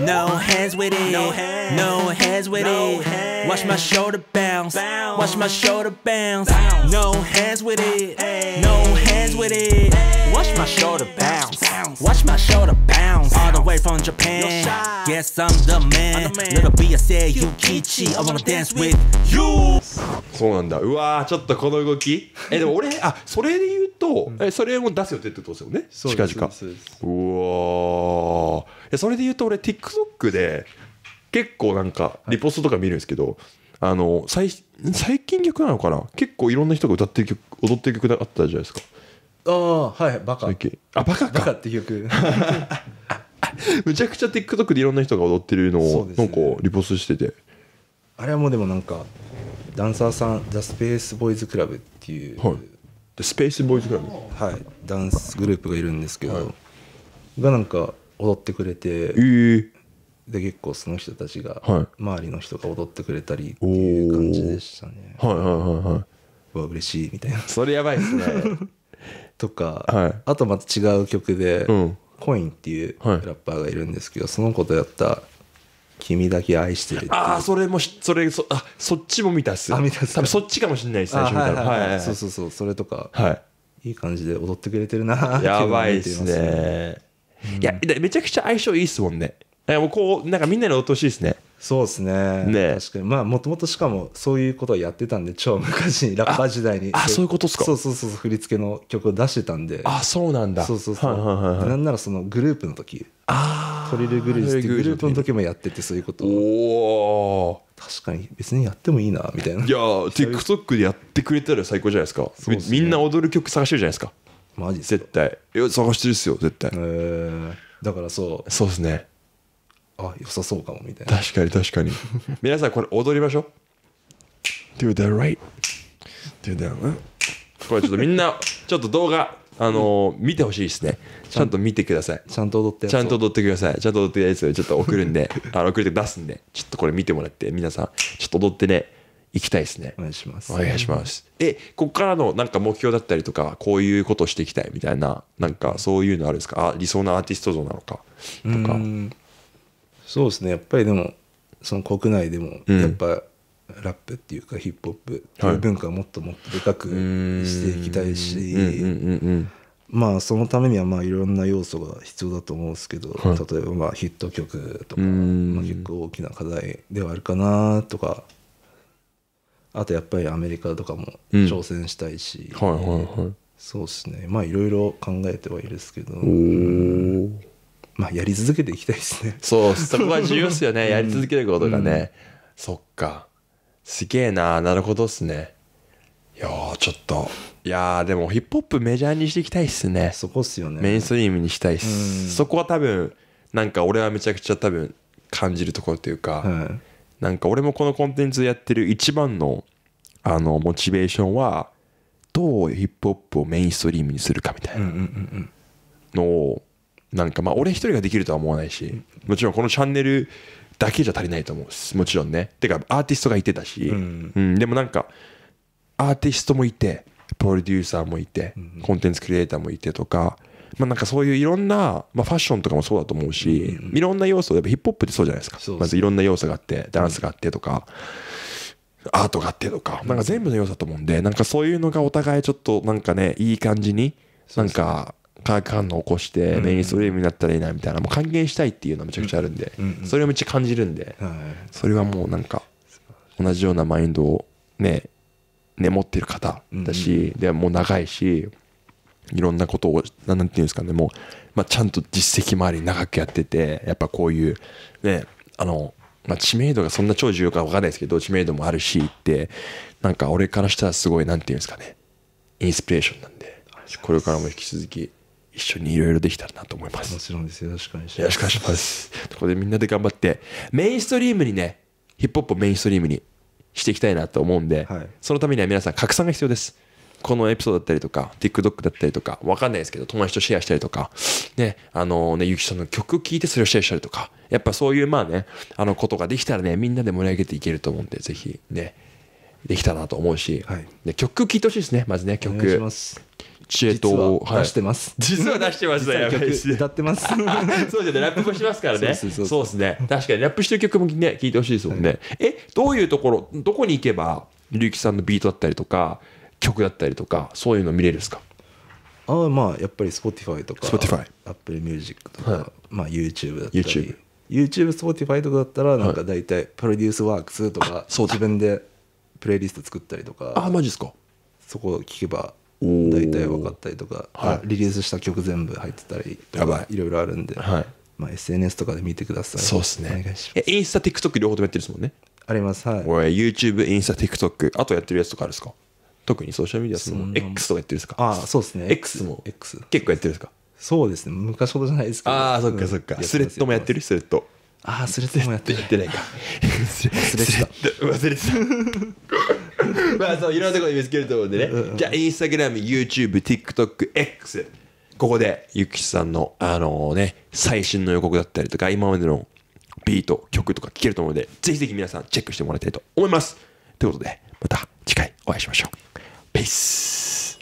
No hands with it. No hands, no hands with no it. Hands. Watch my shoulder bounce. bounce. Watch my shoulder bounce. bounce. No hands with it. Hey. No hands. plays with it. Watch my shoulder bounce. Watch my shoulder bounce. All the way from Japan. Yes, I'm the man. Little B, I said, you Kichi. I wanna dance with you. そうなんだうわちょっとこの動きえでも俺あそれで言うと、えそれも出す予定ってことですよね近々うわえそれで言うと俺 TikTok で結構なんかリポストとか見るんですけど、あの最最近逆なのかな結構いろんな人が歌ってる曲踊ってる曲があったじゃないですかああはいバカあバカバカっていう曲むちゃくちゃ TikTok でいろんな人が踊ってるのを、なんかリポスしててあれはもうでもなんかダンサーさんザ・スペースボーイズクラブっていう、はい、スペースボーイズクラブはいダンスグループがいるんですけど、はい、がなんか踊ってくれて、えー、で結構その人たちが、はい、周りの人が踊ってくれたりっていう感じでしたねはいはいはいはいわ嬉しいみたいなそれやばいっすね とか、はい、あとまた違う曲で、うん、コインっていうラッパーがいるんですけど、その子とやった「君だけ愛してるて」ああそれもそれそあそっちも見たっすあ見たっす多分そっちかもしれないです最初見たら、はいはい、そうそうそうそれとか、はい、いい感じで踊ってくれてるなやばいっすね、ねうん、いやめちゃくちゃ相性いいっすもんねもうこうなんかみんなに踊ってほしいですねそうですね。ね確かに。まあ、もともとしかも、そういうことをやってたんで、超昔に、ラッパー時代に。あ、そういうことですかそうそうそう、振り付けの曲を出してたんで。あ、そうなんだ。そうそうそう。なんならそのグループの時。ああ。トリルグループってグループの時もやってて、そういうことおお。確かに別にやってもいいなみたいないや TikTok でやってくれたら最高じゃないですかす、ね、みんな踊る曲探してるじゃないですかマジ絶対いや探してるっすよ絶対、えー、だからそうそうですねあ良さそうかもみたいな確かに確かに 皆さんこれ踊りましょう Do that right Do that right これちょっとみんなちょっと動画あのー、見てほしいですねちゃんと見てくださいちゃんと踊ってちゃんと踊ってくださいちゃんと踊ってやつちょっと送るんであの送るて出すんでちょっとこれ見てもらって皆さんちょっと踊ってね行きたいですねお願いしますお願いしますえここからのなんか目標だったりとかこういうことしていきたいみたいななんかそういうのあるんですかあ理想のアーティスト像なのかとかそうですねやっぱりでもその国内でもやっぱ、うん、ラップっていうかヒップホップっていう文化をもっともっとでかくしていきたいし、まあそのためにはまあいろんな要素が必要だと思うんですけど、はい、例えばまあヒット曲とか、まあ、結構大きな課題ではあるかなとかあとやっぱりアメリカとかも挑戦したいし、そうですねまあいろいろ考えてはいるんですけど。まあ、やり続けていきたいですねそうそこは重要っすよねやり続けることがね、うん、そっかすげえななるほどっすねいやちょっといやでもヒップホップメジャーにしていきたいっすねそこっすよねメインストリームにしたいっす、そこは多分なんか俺はめちゃくちゃ多分感じるところというか、うん、なんか俺もこのコンテンツやってる一番のあのモチベーションはどうヒップホップをメインストリームにするかみたいなのをなんかまあ俺一人ができるとは思わないしもちろんこのチャンネルだけじゃ足りないと思うもちろんねてかアーティストがいてたし、うん、うん、でもなんかアーティストもいてプロデューサーもいて、コンテンツクリエイターもいてとか、まあ、なんかそういういろんな、まあ、ファッションとかもそうだと思うし、うん、いろんな要素やっぱヒップホップってそうじゃないですかまずいろんな要素があってダンスがあってとか。アートがあってとかなんか全部の要素だと思うんでなんかそういうのがお互いちょっとなんかねいい感じになんか化学反応を起こしてメインストリームになったらいいなみたいなもう還元したいっていうのはめちゃくちゃあるんでそれをめっちゃ感じるんでそれはもうなんか同じようなマインドをねね持ってる方だしでもう長いしいろんなことを何ていうんですかねもうまちゃんと実績もあり長くやっててやっぱこういうねあのま知名度がそんな超重要か分かんないですけど知名度もあるしってなんか俺からしたらすごい何ていうんですかねインスピレーションなんでこれからも引き続き一緒にいろいろできたらなと思いますもちろんですよろしくお願いしますよろしくお願いしますここでみんなで頑張ってメインストリームにねヒップホップをメインストリームにしていきたいなと思うんで、はい、そのためには皆さん拡散が必要ですこのエピソードだったりとか TikTok だったりとかわかんないですけど友達とシェアしたりとかねあのねゆきさんの曲聴いてそれをシェアしたりとかやっぱそういうまあねあのことができたらねみんなで盛り上げていけると思うんでぜひねできたなと思うし、はい、で曲聴いてほしいですねまずね曲知恵とを出してます、はい、実は出してましたよ、ね、曲歌ってますそうですねラップもしますからね そうですね確かにラップしてる曲もね聞いてほしいですもんね、はい、えどういうところどこに行けば龍樹さんのビートだったりとか曲だったりとかそういうの見れるんですかああまあやっぱり Spotify とか Spotify アップルミュージックとか、はい、まあ YouTube だったり YouTube YouTube、Spotify とかだったらなんか大体プロデュースワークスとか自分でプレイリスト作ったりとかあマジですかそこ聞けば大体分かったりとか、はい、リリースした曲全部入ってたりとかいろいろあるんで、はい、まあ、SNS とかで見てくださいそうですねお願いしますえインスタ TikTok 両方ともやってるんですもんねありますはい YouTube インスタ TikTok あとやってるやつとかあるんですか特にソーシャルメディアそも X とかやってるんですかああそうですね X も X 結構やってるんですかそうですね昔ほどじゃないですけどああそっかそっか、うん、スレッドもやってるスレッドああスレッドもやってやってないかスレッド忘れてたまあそういろんなところで見つけると思うんでね、うんうん、じゃあインスタグラム YouTubeTikTokX ここでゆきさんのあのね最新の予告だったりとか今までのビート曲とか聴けると思うのでぜひぜひ皆さんチェックしてもらいたいと思いますということでまた次回お会いしましょう Peace